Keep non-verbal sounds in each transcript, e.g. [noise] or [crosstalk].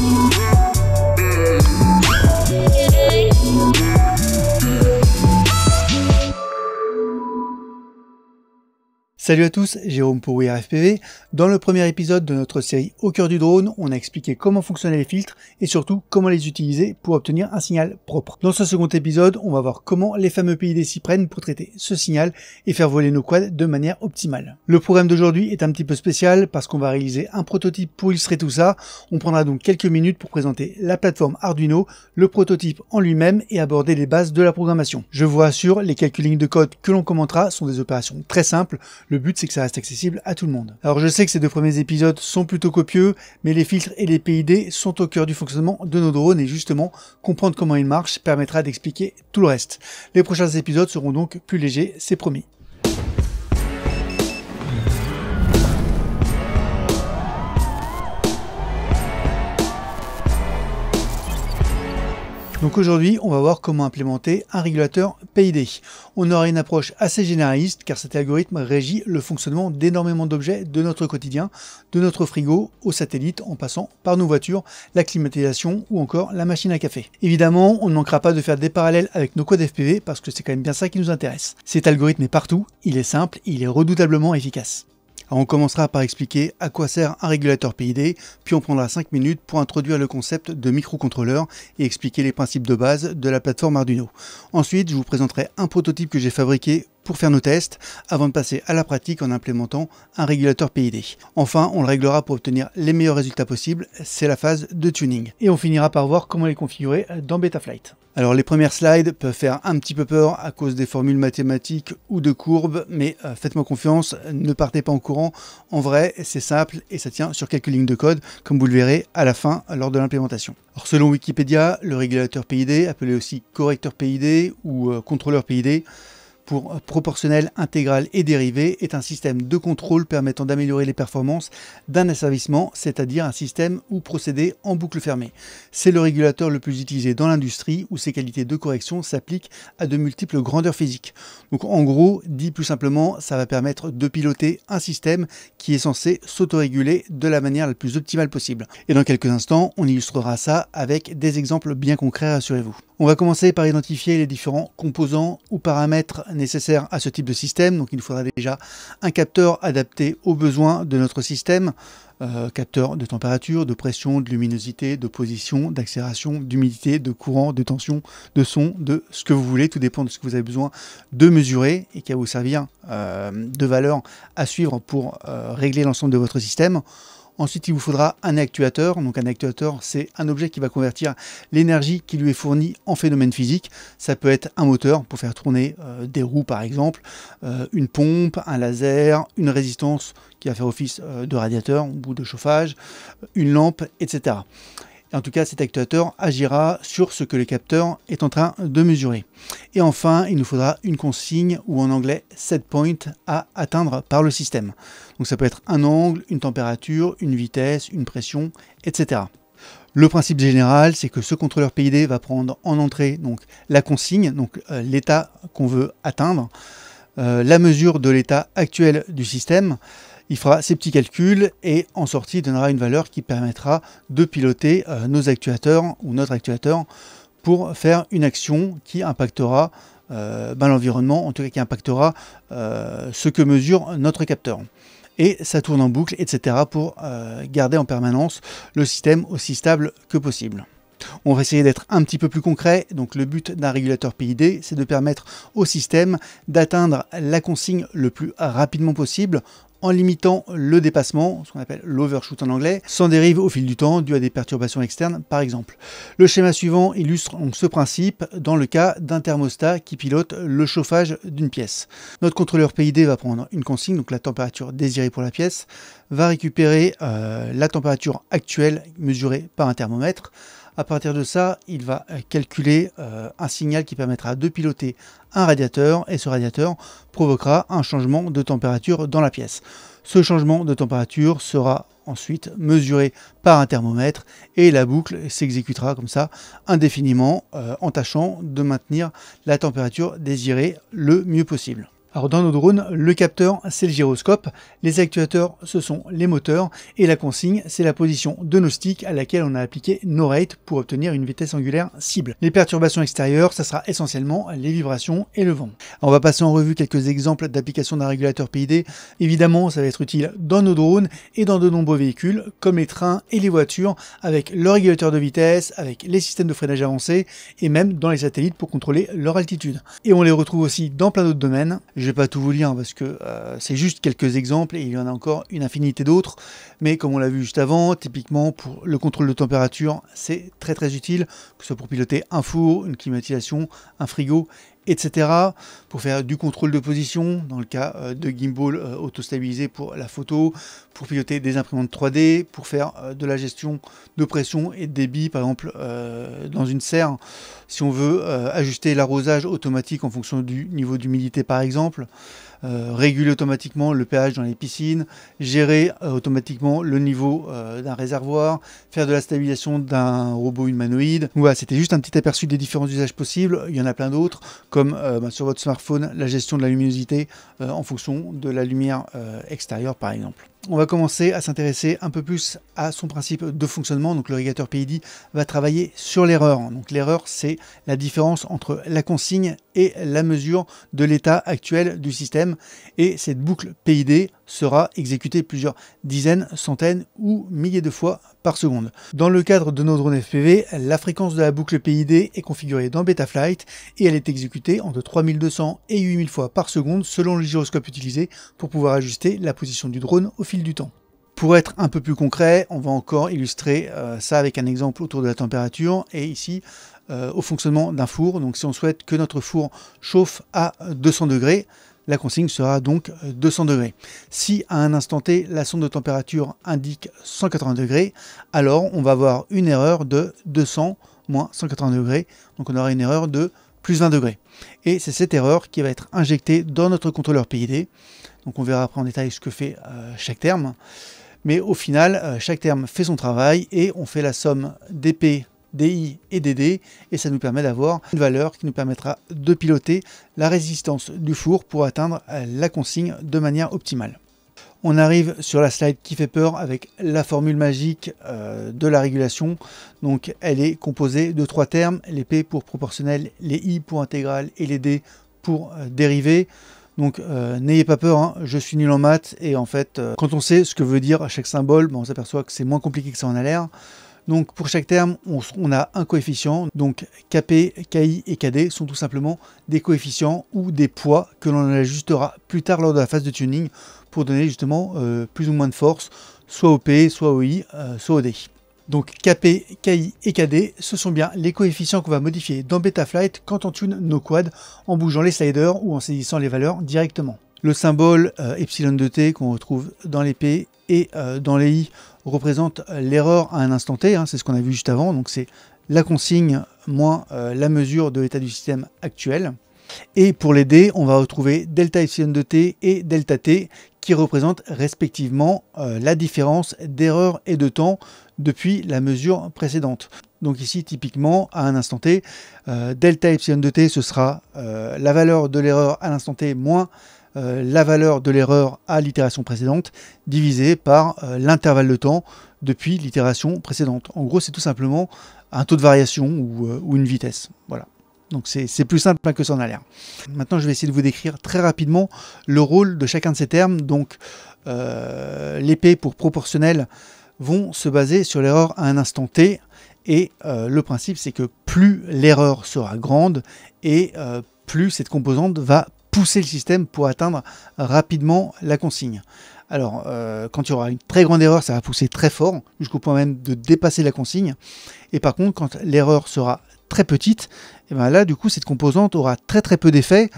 you Salut à tous, Jérôme pour RFPV. Dans le premier épisode de notre série Au cœur du drone, on a expliqué comment fonctionnaient les filtres et surtout comment les utiliser pour obtenir un signal propre. Dans ce second épisode, on va voir comment les fameux PID s'y prennent pour traiter ce signal et faire voler nos quads de manière optimale. Le programme d'aujourd'hui est un petit peu spécial parce qu'on va réaliser un prototype pour illustrer tout ça. On prendra donc quelques minutes pour présenter la plateforme Arduino, le prototype en lui-même et aborder les bases de la programmation. Je vous assure, les quelques lignes de code que l'on commentera sont des opérations très simples. Le le but c'est que ça reste accessible à tout le monde. Alors je sais que ces deux premiers épisodes sont plutôt copieux, mais les filtres et les PID sont au cœur du fonctionnement de nos drones et justement comprendre comment ils marchent permettra d'expliquer tout le reste. Les prochains épisodes seront donc plus légers, c'est promis. Donc aujourd'hui, on va voir comment implémenter un régulateur PID. On aura une approche assez généraliste car cet algorithme régit le fonctionnement d'énormément d'objets de notre quotidien, de notre frigo au satellite en passant par nos voitures, la climatisation ou encore la machine à café. Évidemment, on ne manquera pas de faire des parallèles avec nos codes FPV parce que c'est quand même bien ça qui nous intéresse. Cet algorithme est partout, il est simple, il est redoutablement efficace on commencera par expliquer à quoi sert un régulateur PID, puis on prendra 5 minutes pour introduire le concept de microcontrôleur et expliquer les principes de base de la plateforme Arduino. Ensuite, je vous présenterai un prototype que j'ai fabriqué pour faire nos tests avant de passer à la pratique en implémentant un régulateur PID. Enfin, on le réglera pour obtenir les meilleurs résultats possibles, c'est la phase de tuning. Et on finira par voir comment les configurer dans Betaflight. Alors les premières slides peuvent faire un petit peu peur à cause des formules mathématiques ou de courbes, mais euh, faites-moi confiance, ne partez pas en courant. En vrai, c'est simple et ça tient sur quelques lignes de code, comme vous le verrez à la fin lors de l'implémentation. selon Wikipédia, le régulateur PID, appelé aussi correcteur PID ou euh, contrôleur PID, pour proportionnel, intégral et dérivé est un système de contrôle permettant d'améliorer les performances d'un asservissement, c'est-à-dire un système ou procédé en boucle fermée. C'est le régulateur le plus utilisé dans l'industrie où ses qualités de correction s'appliquent à de multiples grandeurs physiques. Donc en gros, dit plus simplement, ça va permettre de piloter un système qui est censé s'autoréguler de la manière la plus optimale possible. Et dans quelques instants, on illustrera ça avec des exemples bien concrets, rassurez-vous. On va commencer par identifier les différents composants ou paramètres nécessaires à ce type de système. Donc il nous faudra déjà un capteur adapté aux besoins de notre système, euh, capteur de température, de pression, de luminosité, de position, d'accélération, d'humidité, de courant, de tension, de son, de ce que vous voulez. Tout dépend de ce que vous avez besoin de mesurer et qui va vous servir euh, de valeur à suivre pour euh, régler l'ensemble de votre système. Ensuite, il vous faudra un actuateur. Donc un actuateur, c'est un objet qui va convertir l'énergie qui lui est fournie en phénomène physique. Ça peut être un moteur pour faire tourner euh, des roues par exemple, euh, une pompe, un laser, une résistance qui va faire office euh, de radiateur ou bout de chauffage, une lampe, etc. En tout cas, cet actuateur agira sur ce que le capteur est en train de mesurer. Et enfin, il nous faudra une consigne ou en anglais set point à atteindre par le système. Donc ça peut être un angle, une température, une vitesse, une pression, etc. Le principe général, c'est que ce contrôleur PID va prendre en entrée donc, la consigne, donc euh, l'état qu'on veut atteindre, euh, la mesure de l'état actuel du système, il fera ses petits calculs et en sortie donnera une valeur qui permettra de piloter euh, nos actuateurs ou notre actuateur pour faire une action qui impactera ben, l'environnement, en tout cas qui impactera ce que mesure notre capteur et ça tourne en boucle, etc. pour euh, garder en permanence le système aussi stable que possible. On va essayer d'être un petit peu plus concret. Donc le but d'un régulateur PID, c'est de permettre au système d'atteindre la consigne le plus rapidement possible en limitant le dépassement, ce qu'on appelle l'overshoot en anglais, sans dérive au fil du temps dû à des perturbations externes par exemple. Le schéma suivant illustre donc ce principe dans le cas d'un thermostat qui pilote le chauffage d'une pièce. Notre contrôleur PID va prendre une consigne, donc la température désirée pour la pièce, va récupérer euh, la température actuelle mesurée par un thermomètre, à partir de ça, il va calculer euh, un signal qui permettra de piloter un radiateur et ce radiateur provoquera un changement de température dans la pièce. Ce changement de température sera ensuite mesuré par un thermomètre et la boucle s'exécutera comme ça indéfiniment euh, en tâchant de maintenir la température désirée le mieux possible. Alors dans nos drones, le capteur c'est le gyroscope, les actuateurs ce sont les moteurs et la consigne c'est la position de nos sticks à laquelle on a appliqué nos rates pour obtenir une vitesse angulaire cible. Les perturbations extérieures ça sera essentiellement les vibrations et le vent. on va passer en revue quelques exemples d'application d'un régulateur PID. Évidemment ça va être utile dans nos drones et dans de nombreux véhicules comme les trains et les voitures avec leur régulateur de vitesse, avec les systèmes de freinage avancés et même dans les satellites pour contrôler leur altitude. Et on les retrouve aussi dans plein d'autres domaines. Je ne vais pas tout vous lire parce que euh, c'est juste quelques exemples et il y en a encore une infinité d'autres. Mais comme on l'a vu juste avant, typiquement pour le contrôle de température, c'est très très utile, que ce soit pour piloter un four, une climatisation, un frigo, etc. Pour faire du contrôle de position, dans le cas euh, de gimbal euh, stabilisé pour la photo, pour piloter des imprimantes 3D, pour faire euh, de la gestion de pression et de débit, par exemple dans une serre, si on veut ajuster l'arrosage automatique en fonction du niveau d'humidité par exemple. Euh, réguler automatiquement le pH dans les piscines, gérer euh, automatiquement le niveau euh, d'un réservoir, faire de la stabilisation d'un robot humanoïde. voilà, c'était juste un petit aperçu des différents usages possibles. Il y en a plein d'autres, comme bah, sur votre smartphone, la gestion de la luminosité en fonction de la lumière extérieure par exemple on va commencer à s'intéresser un peu plus à son principe de fonctionnement. Donc le PID va travailler sur l'erreur. Donc l'erreur, c'est la différence entre la consigne et la mesure de l'état actuel du système. Et cette boucle PID sera exécuté plusieurs dizaines, centaines ou milliers de fois par seconde. Dans le cadre de nos drones FPV, la fréquence de la boucle PID est configurée dans Betaflight et elle est exécutée entre 3200 et 8000 fois par seconde selon le gyroscope utilisé pour pouvoir ajuster la position du drone au fil du temps. Pour être un peu plus concret, on va encore illustrer euh, ça avec un exemple autour de la température et ici euh, au fonctionnement d'un four. Donc si on souhaite que notre four chauffe à 200 degrés, la consigne sera donc 200 euh, degrés. Si à un instant T, la sonde de température indique 180 degrés, alors on va avoir une erreur de 200 moins 180 degrés. Donc on aura une erreur de plus 20 degrés. Et c'est cette erreur qui va être injectée dans notre contrôleur PID. Donc on verra après en détail ce que fait euh, chaque terme. Mais au final, euh, chaque terme fait son travail et on fait la somme d'épée DI et DD et ça nous permet d'avoir une valeur qui nous permettra de piloter la résistance du four pour atteindre euh, la consigne de manière optimale. On arrive sur la slide qui fait peur avec la formule magique euh, de la régulation. Donc elle est composée de trois termes, les P pour proportionnel, les I pour intégral et les D pour euh, dérivé. Donc n'ayez pas peur, hein, je suis nul en maths et en fait quand on sait ce que veut dire chaque symbole, ben, on s'aperçoit que c'est moins compliqué que ça en a l'air. Donc pour chaque terme, on, a un coefficient. Donc Kp, Ki et Kd sont tout simplement des coefficients ou des poids que l'on ajustera plus tard lors de la phase de tuning pour donner justement euh, plus ou moins de force, soit au P, soit au I, euh, soit au D. Donc Kp, Ki et Kd, ce sont bien les coefficients qu'on va modifier dans Betaflight quand on tune nos quads en bougeant les sliders ou en saisissant les valeurs directement. Le symbole euh, epsilon de t qu'on retrouve dans les p et dans les i représente l'erreur à un instant T, hein, c'est ce qu'on a vu juste avant, donc c'est la consigne moins euh, la mesure de l'état du système actuel. Et pour les dés, on va retrouver delta epsilon de t et delta t qui représentent respectivement euh, la différence d'erreur et de temps depuis la mesure précédente. Donc ici, typiquement, à un instant t, euh, delta epsilon de t, ce sera la valeur de l'erreur à l'instant t moins euh, la valeur de l'erreur à l'itération précédente divisée par euh, l'intervalle de temps depuis l'itération précédente. En gros, c'est tout simplement un taux de variation ou, euh, une vitesse. Voilà. Donc c'est plus simple hein, que ça en a l'air. Maintenant, je vais essayer de vous décrire très rapidement le rôle de chacun de ces termes. Donc p pour proportionnel vont se baser sur l'erreur à un instant t. Et le principe, c'est que plus l'erreur sera grande et plus cette composante va pousser le système pour atteindre rapidement la consigne. Alors, euh, quand il y aura une très grande erreur, ça va pousser très fort, jusqu'au point même de dépasser la consigne. Et par contre, quand l'erreur sera très petite, et eh bien là, du coup, cette composante aura très très peu d'effet,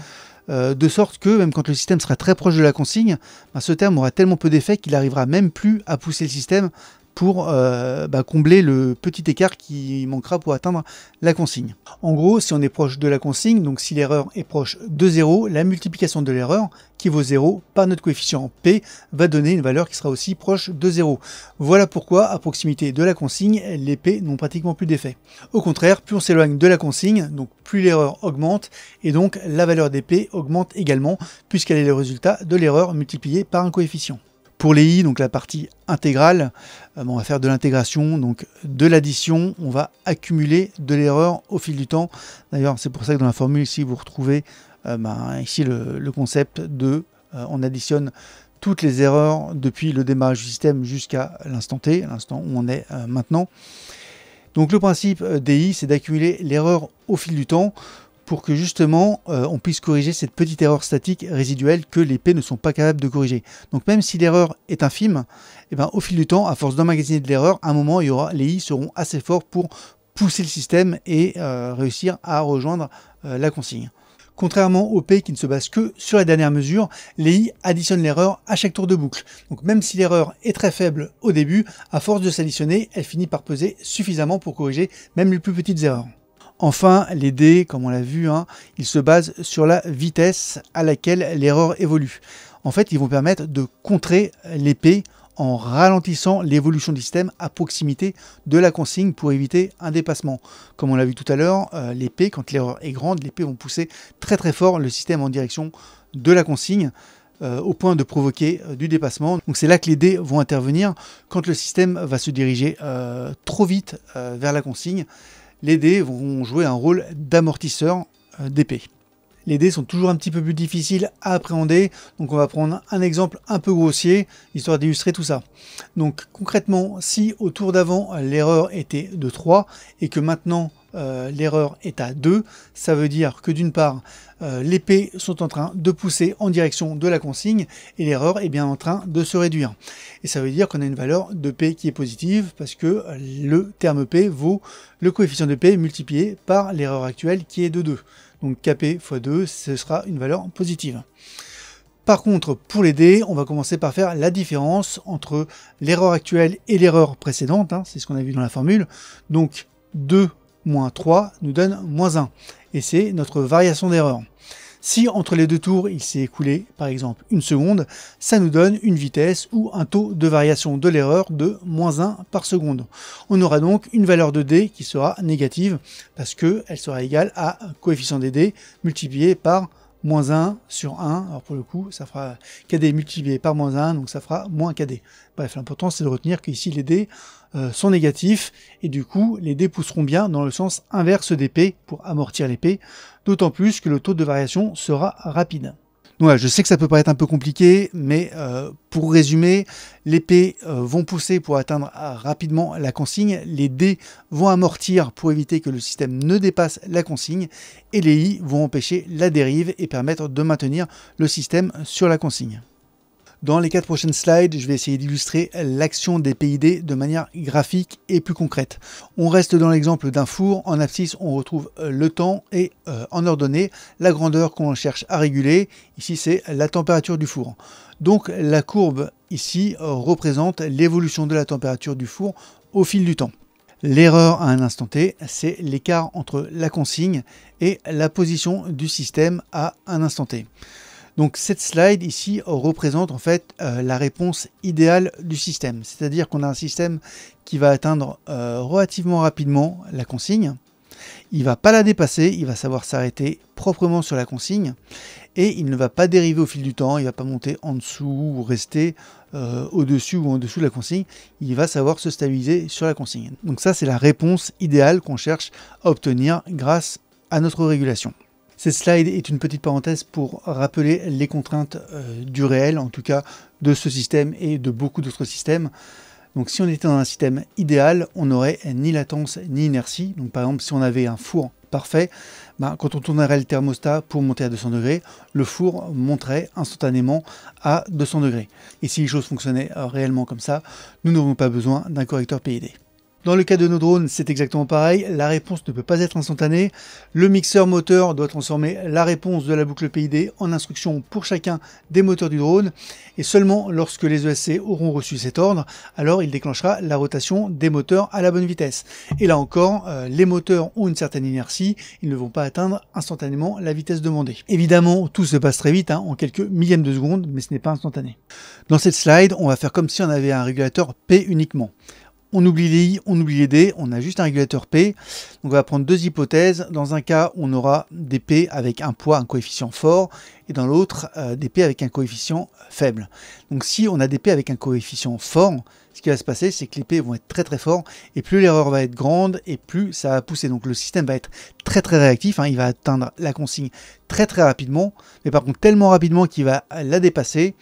euh, de sorte que, même quand le système sera très proche de la consigne, ben, ce terme aura tellement peu d'effet qu'il n'arrivera même plus à pousser le système pour euh, bah, combler le petit écart qui manquera pour atteindre la consigne. En gros, si on est proche de la consigne, donc si l'erreur est proche de 0, la multiplication de l'erreur, qui vaut 0, par notre coefficient P, va donner une valeur qui sera aussi proche de 0. Voilà pourquoi, à proximité de la consigne, les P n'ont pratiquement plus d'effet. Au contraire, plus on s'éloigne de la consigne, donc plus l'erreur augmente, et donc la valeur des P augmente également, puisqu'elle est le résultat de l'erreur multipliée par un coefficient. Pour les i, donc la partie intégrale, euh, on va faire de l'intégration, donc de l'addition, on va accumuler de l'erreur au fil du temps. D'ailleurs, c'est pour ça que dans la formule ici, vous retrouvez euh, ben, ici le, concept de euh, on additionne toutes les erreurs depuis le démarrage du système jusqu'à l'instant T, l'instant où on est maintenant. Donc le principe des i, c'est d'accumuler l'erreur au fil du temps pour que justement euh, on puisse corriger cette petite erreur statique résiduelle que les P ne sont pas capables de corriger. Donc même si l'erreur est infime, eh ben, au fil du temps, à force d'emmagasiner de l'erreur, à un moment aura, les I seront assez forts pour pousser le système et euh, réussir à rejoindre euh, la consigne. Contrairement aux P qui ne se basent que sur la dernière mesure, les I additionnent l'erreur à chaque tour de boucle. Donc même si l'erreur est très faible au début, à force de s'additionner, elle finit par peser suffisamment pour corriger même les plus petites erreurs. Enfin, les dés, comme on l'a vu, hein, ils se basent sur la vitesse à laquelle l'erreur évolue. En fait, ils vont permettre de contrer l'épée en ralentissant l'évolution du système à proximité de la consigne pour éviter un dépassement. Comme on l'a vu tout à l'heure, euh, l'épée, quand l'erreur est grande, l'épée vont pousser très très fort le système en direction de la consigne euh, au point de provoquer euh, du dépassement. Donc c'est là que les dés vont intervenir quand le système va se diriger trop vite vers la consigne les dés vont jouer un rôle d'amortisseur euh, d'épée. Les dés sont toujours un petit peu plus difficiles à appréhender, donc on va prendre un exemple un peu grossier, histoire d'illustrer tout ça. Donc concrètement, si au tour d'avant l'erreur était de 3, et que maintenant euh, l'erreur est à 2. Ça veut dire que d'une part, euh, les P sont en train de pousser en direction de la consigne et l'erreur est bien en train de se réduire. Et ça veut dire qu'on a une valeur de P qui est positive parce que le terme P vaut le coefficient de P multiplié par l'erreur actuelle qui est de 2. Donc KP fois 2, ce sera une valeur positive. Par contre, pour les dés, on va commencer par faire la différence entre l'erreur actuelle et l'erreur précédente. Hein, c'est ce qu'on a vu dans la formule. Donc 2 moins 3 nous donne moins 1. Et c'est notre variation d'erreur. Si entre les deux tours il s'est écoulé par exemple une seconde, ça nous donne une vitesse ou un taux de variation de l'erreur de moins 1 par seconde. On aura donc une valeur de d qui sera négative parce qu'elle sera égale à coefficient des d multiplié par moins 1 sur 1, alors pour le coup, ça fera KD multiplié par moins 1, donc ça fera moins KD. Bref, l'important c'est de retenir qu'ici les dés euh, sont négatifs, et du coup les dés pousseront bien dans le sens inverse des P pour amortir les P, d'autant plus que le taux de variation sera rapide je sais que ça peut paraître un peu compliqué, mais euh, pour résumer, les P euh, vont pousser pour atteindre euh, rapidement la consigne, les D vont amortir pour éviter que le système ne dépasse la consigne, et les I vont empêcher la dérive et permettre de maintenir le système sur la consigne. Dans les quatre prochaines slides, je vais essayer d'illustrer l'action des PID de manière graphique et plus concrète. On reste dans l'exemple d'un four. En abscisse, on retrouve euh, le temps et euh, en ordonnée, la grandeur qu'on cherche à réguler. Ici, c'est la température du four. Donc la courbe ici représente l'évolution de la température du four au fil du temps. L'erreur à un instant T, c'est l'écart entre la consigne et la position du système à un instant T. Donc cette slide ici représente en fait euh, la réponse idéale du système. C'est-à-dire qu'on a un système qui va atteindre euh, relativement rapidement la consigne. Il va pas la dépasser, il va savoir s'arrêter proprement sur la consigne et il ne va pas dériver au fil du temps, il va pas monter en dessous ou rester euh, au-dessus ou en dessous de la consigne, il va savoir se stabiliser sur la consigne. Donc ça c'est la réponse idéale qu'on cherche à obtenir grâce à notre régulation. Cette slide est une petite parenthèse pour rappeler les contraintes euh, du réel, en tout cas de ce système et de beaucoup d'autres systèmes. Donc si on était dans un système idéal, on n'aurait ni latence ni inertie. Donc par exemple, si on avait un four parfait, bah, quand on tournerait le thermostat pour monter à 200 degrés, le four monterait instantanément à 200 degrés. Et si les choses fonctionnaient euh, réellement comme ça, nous n'aurions pas besoin d'un correcteur PID. Dans le cas de nos drones, c'est exactement pareil, la réponse ne peut pas être instantanée. Le mixeur moteur doit transformer la réponse de la boucle PID en instruction pour chacun des moteurs du drone, et seulement lorsque les ESC auront reçu cet ordre, alors il déclenchera la rotation des moteurs à la bonne vitesse. Et là encore, euh, les moteurs ont une certaine inertie, ils ne vont pas atteindre instantanément la vitesse demandée. Évidemment, tout se passe très vite, hein, en quelques millièmes de seconde, mais ce n'est pas instantané. Dans cette slide, on va faire comme si on avait un régulateur P uniquement on oublie les I, on oublie les D, on a juste un régulateur P. Donc on va prendre deux hypothèses. Dans un cas, on aura des P avec un poids, un coefficient fort, et dans l'autre, euh, des P avec un coefficient faible. Donc si on a des P avec un coefficient fort, ce qui va se passer, c'est que les P vont être très très forts, et plus l'erreur va être grande, et plus ça va pousser. Donc le système va être très très réactif, hein. il va atteindre la consigne très très rapidement, mais par contre tellement rapidement qu'il va la dépasser,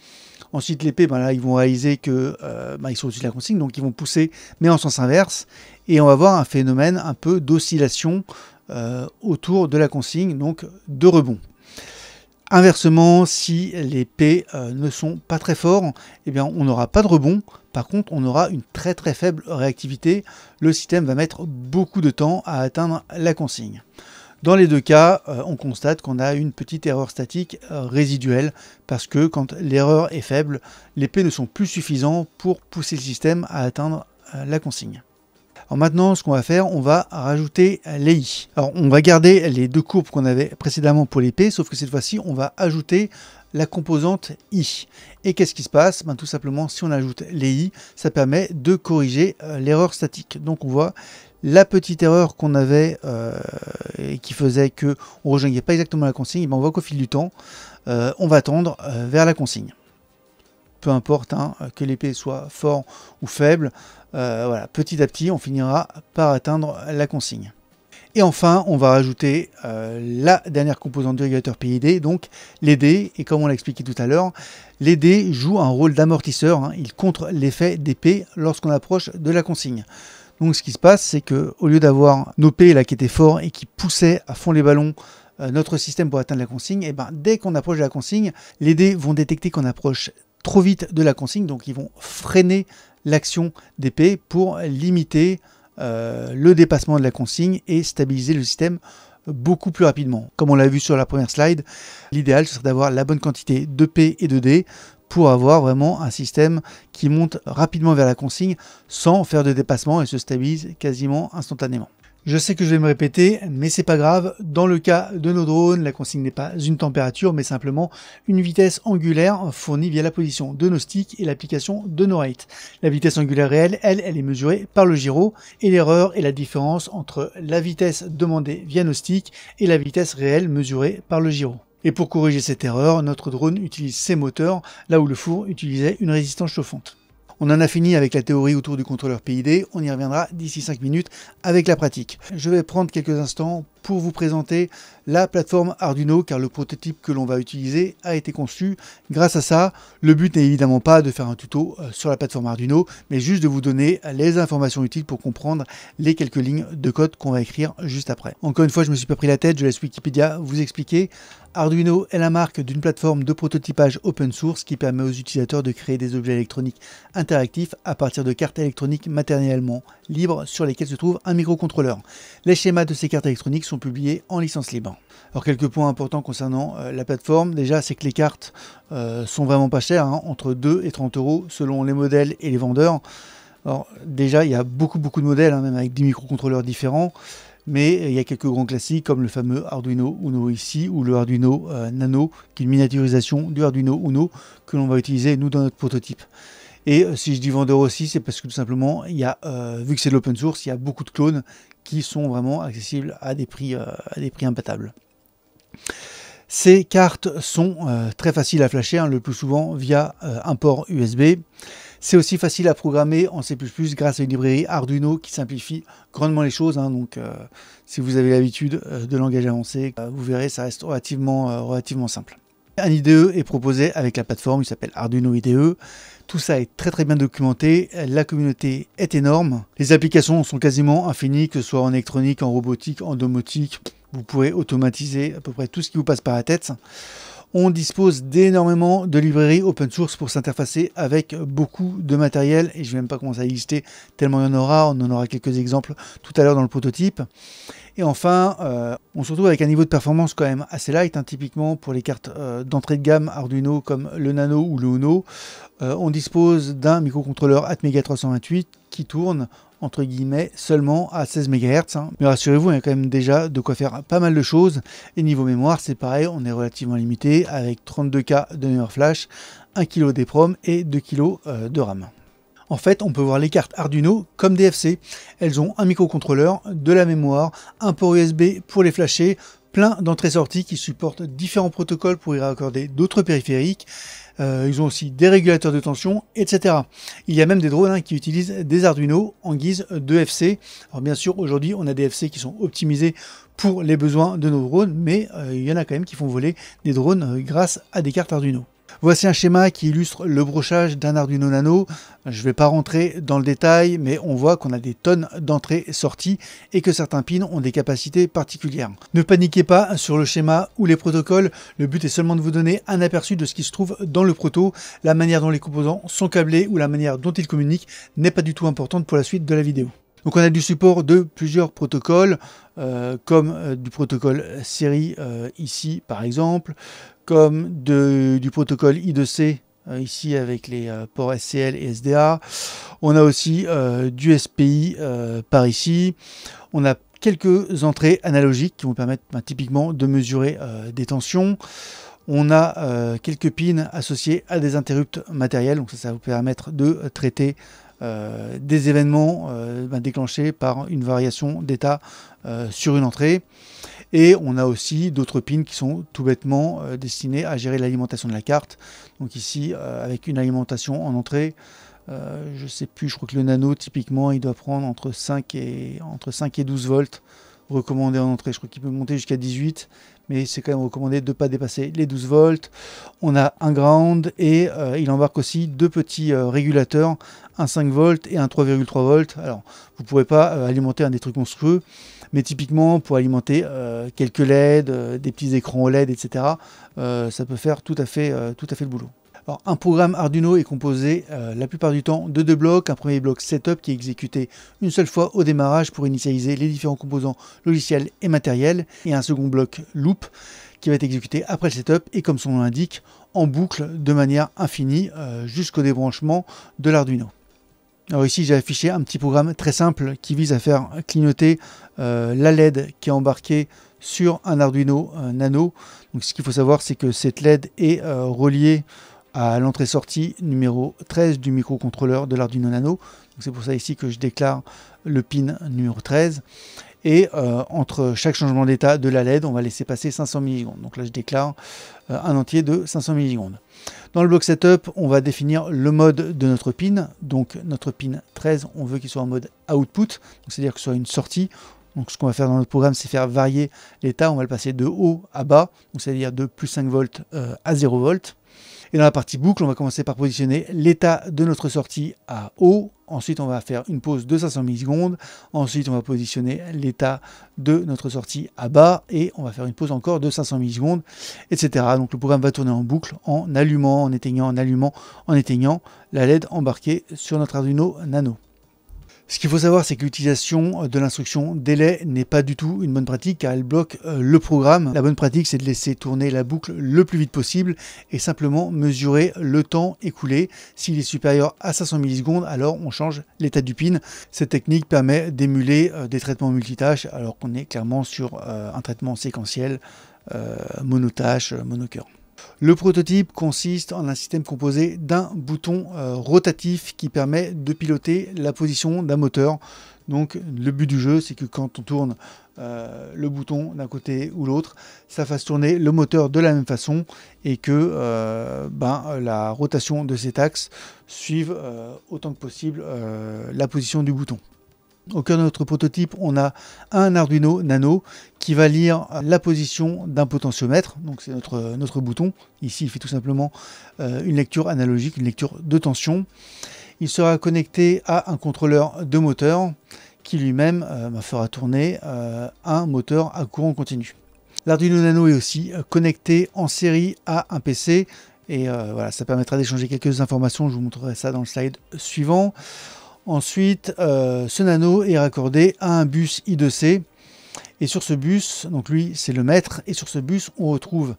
Ensuite, l'épée, ben là, ils vont réaliser que euh, ben, ils sont au-dessus de la consigne, donc ils vont pousser, mais en sens inverse. Et on va voir un phénomène un peu d'oscillation euh, autour de la consigne, donc de rebond. Inversement, si les P euh, ne sont pas très forts, eh bien, on n'aura pas de rebond. Par contre, on aura une très très faible réactivité. Le système va mettre beaucoup de temps à atteindre la consigne. Dans les deux cas, euh, on constate qu'on a une petite erreur statique euh, résiduelle parce que quand l'erreur est faible, les P ne sont plus suffisants pour pousser le système à atteindre euh, la consigne. Alors maintenant, ce qu'on va faire, on va rajouter les i. Alors on va garder les deux courbes qu'on avait précédemment pour les p, sauf que cette fois-ci, on va ajouter la composante i. Et qu'est-ce qui se passe ben, Tout simplement, si on ajoute les i, ça permet de corriger l'erreur statique. Donc on voit la petite erreur qu'on avait euh, et qui faisait que on rejoignait pas exactement la consigne, ben, on voit qu'au fil du temps, euh, on va tendre euh, vers la consigne. Peu importe hein, que l'épée soit fort ou faible, voilà, petit à petit, on finira par atteindre la consigne. Et enfin, on va rajouter la dernière composante du régulateur PID, donc les dés, et comme on l'a expliqué tout à l'heure, les dés jouent un rôle d'amortisseur, hein. ils contre l'effet d'épée lorsqu'on approche de la consigne. Donc ce qui se passe, c'est que au lieu d'avoir nos P là qui étaient forts et qui poussaient à fond les ballons euh, notre système pour atteindre la consigne, et eh ben dès qu'on approche de la consigne, les dés vont détecter qu'on approche trop vite de la consigne, donc ils vont freiner l'action des P pour limiter euh, le dépassement de la consigne et stabiliser le système beaucoup plus rapidement. Comme on l'a vu sur la première slide, l'idéal ce serait d'avoir la bonne quantité de P et de D pour avoir vraiment un système qui monte rapidement vers la consigne sans faire de dépassement et se stabilise quasiment instantanément. Je sais que je vais me répéter, mais c'est pas grave. Dans le cas de nos drones, la consigne n'est pas une température, mais simplement une vitesse angulaire fournie via la position de nos sticks et l'application de nos rates. La vitesse angulaire réelle, elle, elle est mesurée par le gyro, et l'erreur est la différence entre la vitesse demandée via nos sticks et la vitesse réelle mesurée par le gyro. Et pour corriger cette erreur, notre drone utilise ses moteurs là où le four utilisait une résistance chauffante. On en a fini avec la théorie autour du contrôleur PID, on y reviendra d'ici 5 minutes avec la pratique. Je vais prendre quelques instants pour vous présenter la plateforme Arduino car le prototype que l'on va utiliser a été conçu grâce à ça. Le but n'est évidemment pas de faire un tuto euh, sur la plateforme Arduino mais juste de vous donner les informations utiles pour comprendre les quelques lignes de code qu'on va écrire juste après. Encore une fois je ne me suis pas pris la tête, je laisse Wikipédia vous expliquer. Arduino est la marque d'une plateforme de prototypage open source qui permet aux utilisateurs de créer des objets électroniques interactifs à partir de cartes électroniques matériellement libres sur lesquelles se trouve un microcontrôleur. Les schémas de ces cartes électroniques sont publiés en licence libre. Alors quelques points importants concernant euh, la plateforme. Déjà, c'est que les cartes euh, sont vraiment pas chères, hein, entre 2 et 30 euros selon les modèles et les vendeurs. Alors déjà, il y a beaucoup beaucoup de modèles, hein, même avec des microcontrôleurs différents. Mais euh, il y a quelques grands classiques comme le fameux Arduino Uno ici ou le Arduino Nano, qui est une miniaturisation du Arduino Uno que l'on va utiliser nous dans notre prototype. Et si je dis vendeur aussi, c'est parce que tout simplement, il y vu que c'est de l'open source, il y a beaucoup de clones qui sont vraiment accessibles à des prix, euh, à des prix imbattables. Ces cartes sont euh, très faciles à flasher, hein, le plus souvent via euh, un port USB. C'est aussi facile à programmer en C++ grâce à une librairie Arduino qui simplifie grandement les choses. Hein. donc, si vous avez l'habitude de langage avancé, vous verrez, ça reste relativement, relativement simple. Un IDE est proposé avec la plateforme, il s'appelle Arduino IDE. Tout ça est très très bien documenté, la communauté est énorme, les applications sont quasiment infinies, que ce soit en électronique, en robotique, en domotique, vous pourrez automatiser à peu près tout ce qui vous passe par la tête. On dispose d'énormément de librairies open source pour s'interfacer avec beaucoup de matériel et je ne vais même pas commencer à lister tellement il y en aura, on en aura quelques exemples tout à l'heure dans le prototype. Et enfin, euh, on se retrouve avec un niveau de performance quand même assez light, hein, typiquement pour les cartes euh, d'entrée de gamme Arduino comme le Nano ou le Uno. Euh, on dispose d'un microcontrôleur Atmega 328 qui tourne entre guillemets seulement à 16 MHz. Hein. Mais rassurez-vous, il y a quand même déjà de quoi faire pas mal de choses. Et niveau mémoire, c'est pareil, on est relativement limité avec 32K de mémoire flash, 1 kg d'EPROM et 2 kg de RAM. En fait, on peut voir les cartes Arduino comme FC. Elles ont un microcontrôleur, de la mémoire, un port USB pour les flasher, plein d'entrées-sorties qui supportent différents protocoles pour y raccorder d'autres périphériques. Euh, ils ont aussi des régulateurs de tension, etc. Il y a même des drones hein, qui utilisent des Arduino en guise de FC. Alors bien sûr, aujourd'hui, on a des FC qui sont optimisés pour les besoins de nos drones, mais euh, il y en a quand même qui font voler des drones euh, grâce à des cartes Arduino. Voici un schéma qui illustre le brochage d'un Arduino Nano. Je ne vais pas rentrer dans le détail, mais on voit qu'on a des tonnes d'entrées-sorties et que certains pins ont des capacités particulières. Ne paniquez pas sur le schéma ou les protocoles, le but est seulement de vous donner un aperçu de ce qui se trouve dans le proto. La manière dont les composants sont câblés ou la manière dont ils communiquent n'est pas du tout importante pour la suite de la vidéo. Donc on a du support de plusieurs protocoles, euh, comme euh, du protocole série euh, ici par exemple, comme du protocole I2C euh, ici avec les euh, ports SCL et SDA. On a aussi euh, du SPI par ici. On a quelques entrées analogiques qui vont permettre ben, typiquement de mesurer des tensions. On a quelques pins associés à des interrupts matériels, donc ça, va vous permettre de traiter des événements ben, déclenchés par une variation d'état sur une entrée. Et on a aussi d'autres pins qui sont tout bêtement euh, destinés à gérer l'alimentation de la carte. Donc ici, euh, avec une alimentation en entrée, je euh, je sais plus, je crois que le nano, typiquement, il doit prendre entre 5 et, entre 5 et 12 volts recommandé en entrée. Je crois qu'il peut monter jusqu'à 18, mais c'est quand même recommandé de ne pas dépasser les 12 volts. On a un ground et il embarque aussi deux petits régulateurs, un 5 volts et un 3,3 volts. Alors, vous ne pouvez pas alimenter un des trucs monstrueux. Mais typiquement, pour alimenter euh, quelques LED, euh, des petits écrans OLED, etc., euh, ça peut faire tout à fait, tout à fait le boulot. Alors, un programme Arduino est composé la plupart du temps de deux blocs. Un premier bloc setup qui est exécuté une seule fois au démarrage pour initialiser les différents composants logiciels et matériels. Et un second bloc loop qui va être exécuté après le setup et comme son nom l'indique, en boucle de manière infinie jusqu'au débranchement de l'Arduino. Alors ici, j'ai affiché un petit programme très simple qui vise à faire clignoter euh, la LED qui est embarquée sur un Arduino euh, Nano. Donc ce qu'il faut savoir, c'est que cette LED est euh, reliée à l'entrée-sortie numéro 13 du microcontrôleur de l'Arduino Nano. C'est pour ça ici que je déclare le pin numéro 13. Et entre chaque changement d'état de la LED, on va laisser passer 500 millisecondes. Donc là, je déclare un entier de 500 millisecondes. Dans le bloc setup, on va définir le mode de notre pin. Donc notre pin 13, on veut qu'il soit en mode output, c'est-à-dire que ce soit une sortie. Donc ce qu'on va faire dans notre programme, c'est faire varier l'état. On va le passer de haut à bas, c'est-à-dire de plus 5 volts euh, à 0 volts. Et dans la partie boucle, on va commencer par positionner l'état de notre sortie à haut. Ensuite, on va faire une pause de 500 millisecondes. Ensuite, on va positionner l'état de notre sortie à bas. Et on va faire une pause encore de 500 millisecondes, etc. Donc le programme va tourner en boucle en allumant, en éteignant, en allumant, en éteignant la LED embarquée sur notre Arduino Nano. Ce qu'il faut savoir, c'est que l'utilisation de l'instruction délai n'est pas du tout une bonne pratique car elle bloque euh, le programme. La bonne pratique, c'est de laisser tourner la boucle le plus vite possible et simplement mesurer le temps écoulé. S'il est supérieur à 500 millisecondes, alors on change l'état du pin. Cette technique permet d'émuler euh, des traitements multitâches alors qu'on est clairement sur euh, un traitement séquentiel, monotâche, monocœur. Le prototype consiste en un système composé d'un bouton euh, rotatif qui permet de piloter la position d'un moteur. Donc le but du jeu, c'est que quand on tourne euh, le bouton d'un côté ou l'autre, ça fasse tourner le moteur de la même façon et que euh, ben, la rotation de cet axe suive autant que possible la position du bouton. Au cœur de notre prototype, on a un Arduino Nano qui va lire la position d'un potentiomètre, donc c'est notre, notre bouton. Ici, il fait tout simplement euh, une lecture analogique, une lecture de tension. Il sera connecté à un contrôleur de moteur qui lui-même euh, bah, fera tourner euh, un moteur à courant continu. L'Arduino Nano est aussi connecté en série à un PC et voilà, ça permettra d'échanger quelques informations. Je vous montrerai ça dans le slide suivant. Ensuite, euh, ce nano est raccordé à un bus I2C. Et sur ce bus, donc lui c'est le maître, et sur ce bus on retrouve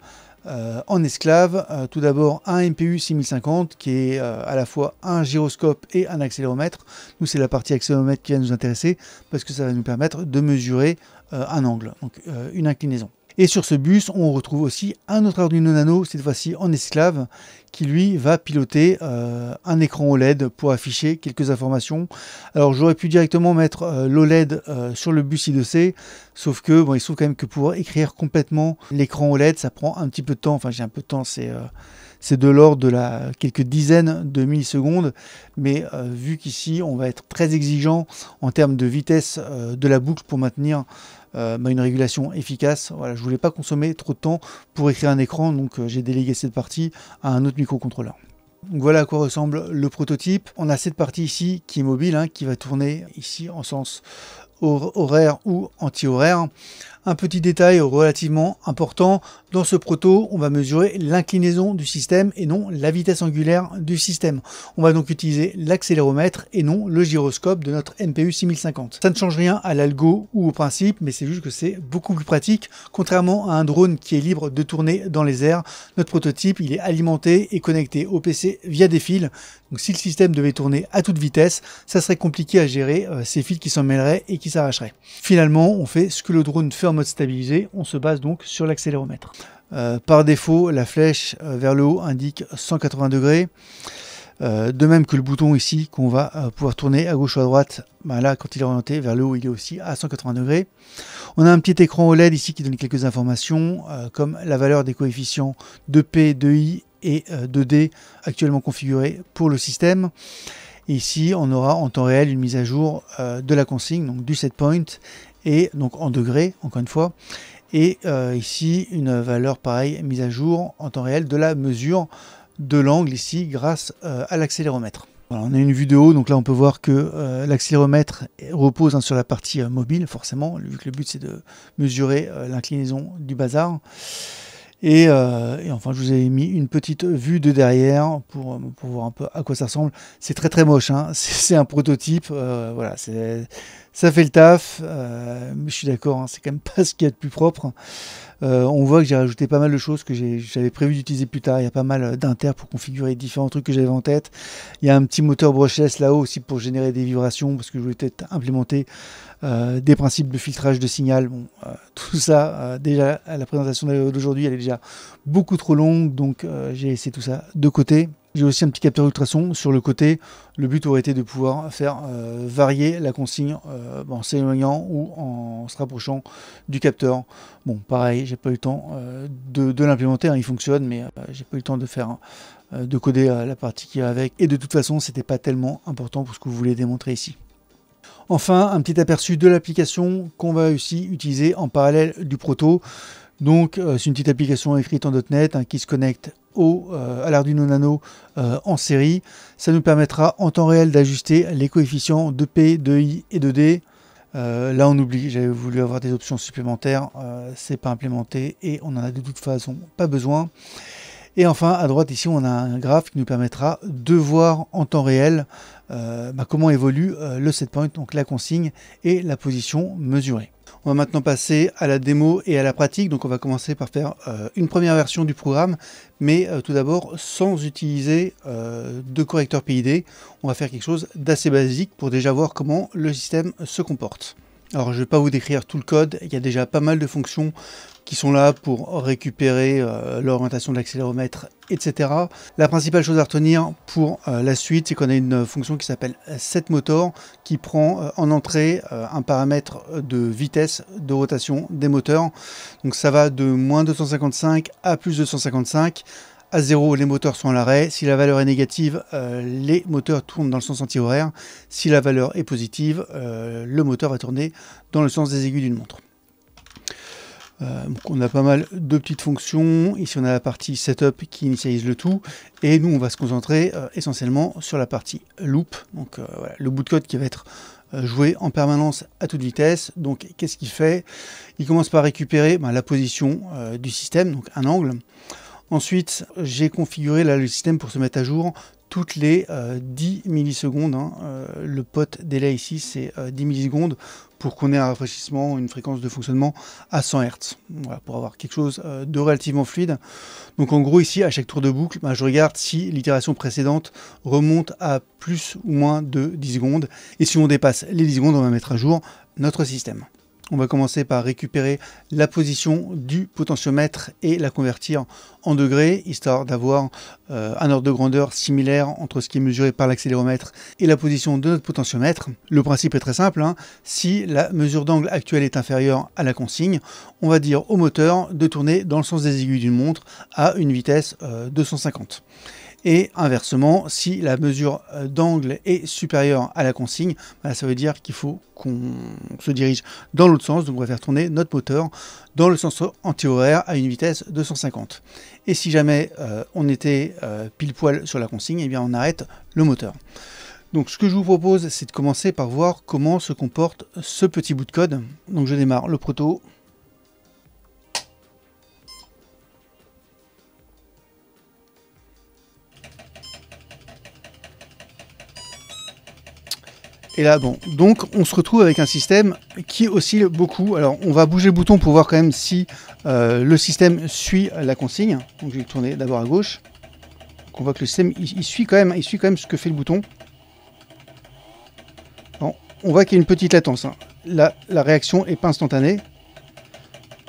euh, en esclave euh, tout d'abord un MPU 6050 qui est à la fois un gyroscope et un accéléromètre. Nous c'est la partie accéléromètre qui va nous intéresser parce que ça va nous permettre de mesurer un angle, donc une inclinaison. Et sur ce bus, on retrouve aussi un autre Arduino Nano, cette fois-ci en esclave, qui lui va piloter euh, un écran OLED pour afficher quelques informations. Alors j'aurais pu directement mettre euh, l'OLED euh, sur le bus I2C, sauf que bon, il se trouve quand même que pour écrire complètement l'écran OLED, ça prend un petit peu de temps. Enfin, j'ai un peu de temps, c'est c'est de l'ordre de la quelques dizaines de millisecondes. Mais vu qu'ici on va être très exigeant en termes de vitesse de la boucle pour maintenir euh, bah, une régulation efficace. Voilà, je voulais pas consommer trop de temps pour écrire un écran, donc euh, j'ai délégué cette partie à un autre microcontrôleur. voilà à quoi ressemble le prototype. On a cette partie ici qui est mobile, hein, qui va tourner ici en sens horaire ou anti-horaire. Un petit détail relativement important, dans ce proto, on va mesurer l'inclinaison du système et non la vitesse angulaire du système. On va donc utiliser l'accéléromètre et non le gyroscope de notre MPU 6050. Ça ne change rien à l'algo ou au principe, mais c'est juste que c'est beaucoup plus pratique. Contrairement à un drone qui est libre de tourner dans les airs, notre prototype il est alimenté et connecté au PC via des fils. Donc si le système devait tourner à toute vitesse, ça serait compliqué à gérer euh, ces fils qui s'en mêleraient et qui s'arracheraient. Finalement, on fait ce que le drone fait en mode stabilisé, on se base donc sur l'accéléromètre. Euh, par défaut, la flèche euh, vers le haut indique 180 degrés. Euh, de même que le bouton ici qu'on va pouvoir tourner à gauche ou à droite, ben là quand il est orienté vers le haut il est aussi à 180 degrés. On a un petit écran OLED ici qui donne quelques informations comme la valeur des coefficients de P, de I et de D actuellement configurés pour le système. ici on aura en temps réel une mise à jour de la consigne, donc du setpoint et donc en degrés, encore une fois. Et euh, ici, une valeur pareille mise à jour en temps réel de la mesure de l'angle ici grâce euh, à l'accéléromètre. Voilà, on a une vue de haut, donc là on peut voir que euh, l'accéléromètre repose hein, sur la partie mobile, forcément, vu que le but c'est de mesurer l'inclinaison du bazar. Et, enfin, je vous ai mis une petite vue de derrière pour, voir un peu à quoi ça ressemble. C'est très très moche, hein. [laughs] c'est un prototype, voilà, c'est ça fait le taf. Euh, mais je suis d'accord, hein, c'est quand même [laughs] pas ce qu'il y a de plus propre. Euh, on voit que j'ai rajouté pas mal de choses que j'avais prévu d'utiliser plus tard. Il y a pas mal euh, d'inter pour configurer différents trucs que j'avais en tête. Il y a un petit moteur brushless là-haut aussi pour générer des vibrations parce que je voulais peut-être implémenter des principes de filtrage de signal. Bon, [laughs] tout ça, déjà, à la présentation d'aujourd'hui, elle est déjà beaucoup trop longue, donc j'ai laissé tout ça de côté. J'ai aussi un petit capteur ultrason sur le côté. Le but aurait été de pouvoir faire euh, varier la consigne euh, en s'éloignant ou en se rapprochant du capteur. Bon, pareil, j'ai pas eu le temps euh, de, l'implémenter. Hein. il fonctionne, mais j'ai pas eu le temps de faire de coder la partie qui va avec. Et de toute façon, c'était pas tellement important pour ce que vous voulez démontrer ici. Enfin, un petit aperçu de l'application qu'on va aussi utiliser en parallèle du proto. Donc, c'est une petite application écrite en .NET hein, qui se connecte au, euh, à l'Arduino Nano euh, en série. Ça nous permettra en temps réel d'ajuster les coefficients de P, de I et de D. Euh, là on oublie, j'avais voulu avoir des options supplémentaires, c'est pas implémenté et on en a de toute façon pas besoin. Et enfin à droite ici on a un graphe qui nous permettra de voir en temps réel bah, comment évolue le setpoint, donc la consigne et la position mesurée. On va maintenant passer à la démo et à la pratique. Donc on va commencer par faire euh, une première version du programme, mais euh, tout d'abord sans utiliser euh, de correcteur PID. On va faire quelque chose d'assez basique pour déjà voir comment le système se comporte. Alors je ne vais pas vous décrire tout le code, il y a déjà pas mal de fonctions qui sont là pour récupérer euh, l'orientation de l'accéléromètre, etc. La principale chose à retenir pour euh, la suite, c'est qu'on a une fonction qui s'appelle setMotor qui prend euh, en entrée un paramètre de vitesse de rotation des moteurs. Donc ça va de moins 255 à plus 255. À 0, les moteurs sont à l'arrêt. Si la valeur est négative, les moteurs tournent dans le sens anti-horaire. Si la valeur est positive, le moteur va tourner dans le sens des aiguilles d'une montre. Euh, on a pas mal de petites fonctions. Ici, on a la partie setup qui initialise le tout. Et nous, on va se concentrer euh, essentiellement sur la partie loop. Donc euh, le bout de code qui va être joué en permanence à toute vitesse. Donc qu'est-ce qu'il fait Il commence par récupérer ben, la position du système, donc un angle. Ensuite, j'ai configuré là, le système pour se mettre à jour toutes les 10 euh, millisecondes. Hein. Euh, le pote délai ici, c'est 10 euh, millisecondes pour qu'on ait un rafraîchissement, une fréquence de fonctionnement à 100 Hz. Voilà, pour avoir quelque chose de relativement fluide. Donc en gros ici, à chaque tour de boucle, bah, je regarde si l'itération précédente remonte à plus ou moins de 10 secondes. Et si on dépasse les 10 secondes, on va mettre à jour notre système. On va commencer par récupérer la position du potentiomètre et la convertir en degrés, histoire d'avoir euh, un ordre de grandeur similaire entre ce qui est mesuré par l'accéléromètre et la position de notre potentiomètre. Le principe est très simple, hein. si la mesure d'angle actuelle est inférieure à la consigne, on va dire au moteur de tourner dans le sens des aiguilles d'une montre à une vitesse euh, de 250. Et inversement, si la mesure euh, d'angle est supérieure à la consigne, bah, ça veut dire qu'il faut qu'on se dirige dans l'autre sens. Donc on va faire tourner notre moteur dans le sens antihoraire à une vitesse de 150. Et si jamais euh, on était euh, pile poil sur la consigne, et eh bien on arrête le moteur. Donc ce que je vous propose, c'est de commencer par voir comment se comporte ce petit bout de code. Donc je démarre le proto. et là, bon. Donc, on se retrouve avec un système qui oscille beaucoup. Alors, on va bouger le bouton pour voir quand même si euh, le système suit la consigne. Donc, je vais tourner d'abord à gauche. on voit que le système, il, suit quand même, il suit quand même ce que fait le bouton. on voit qu'il y a une petite latence. Hein. La, réaction n'est pas instantanée.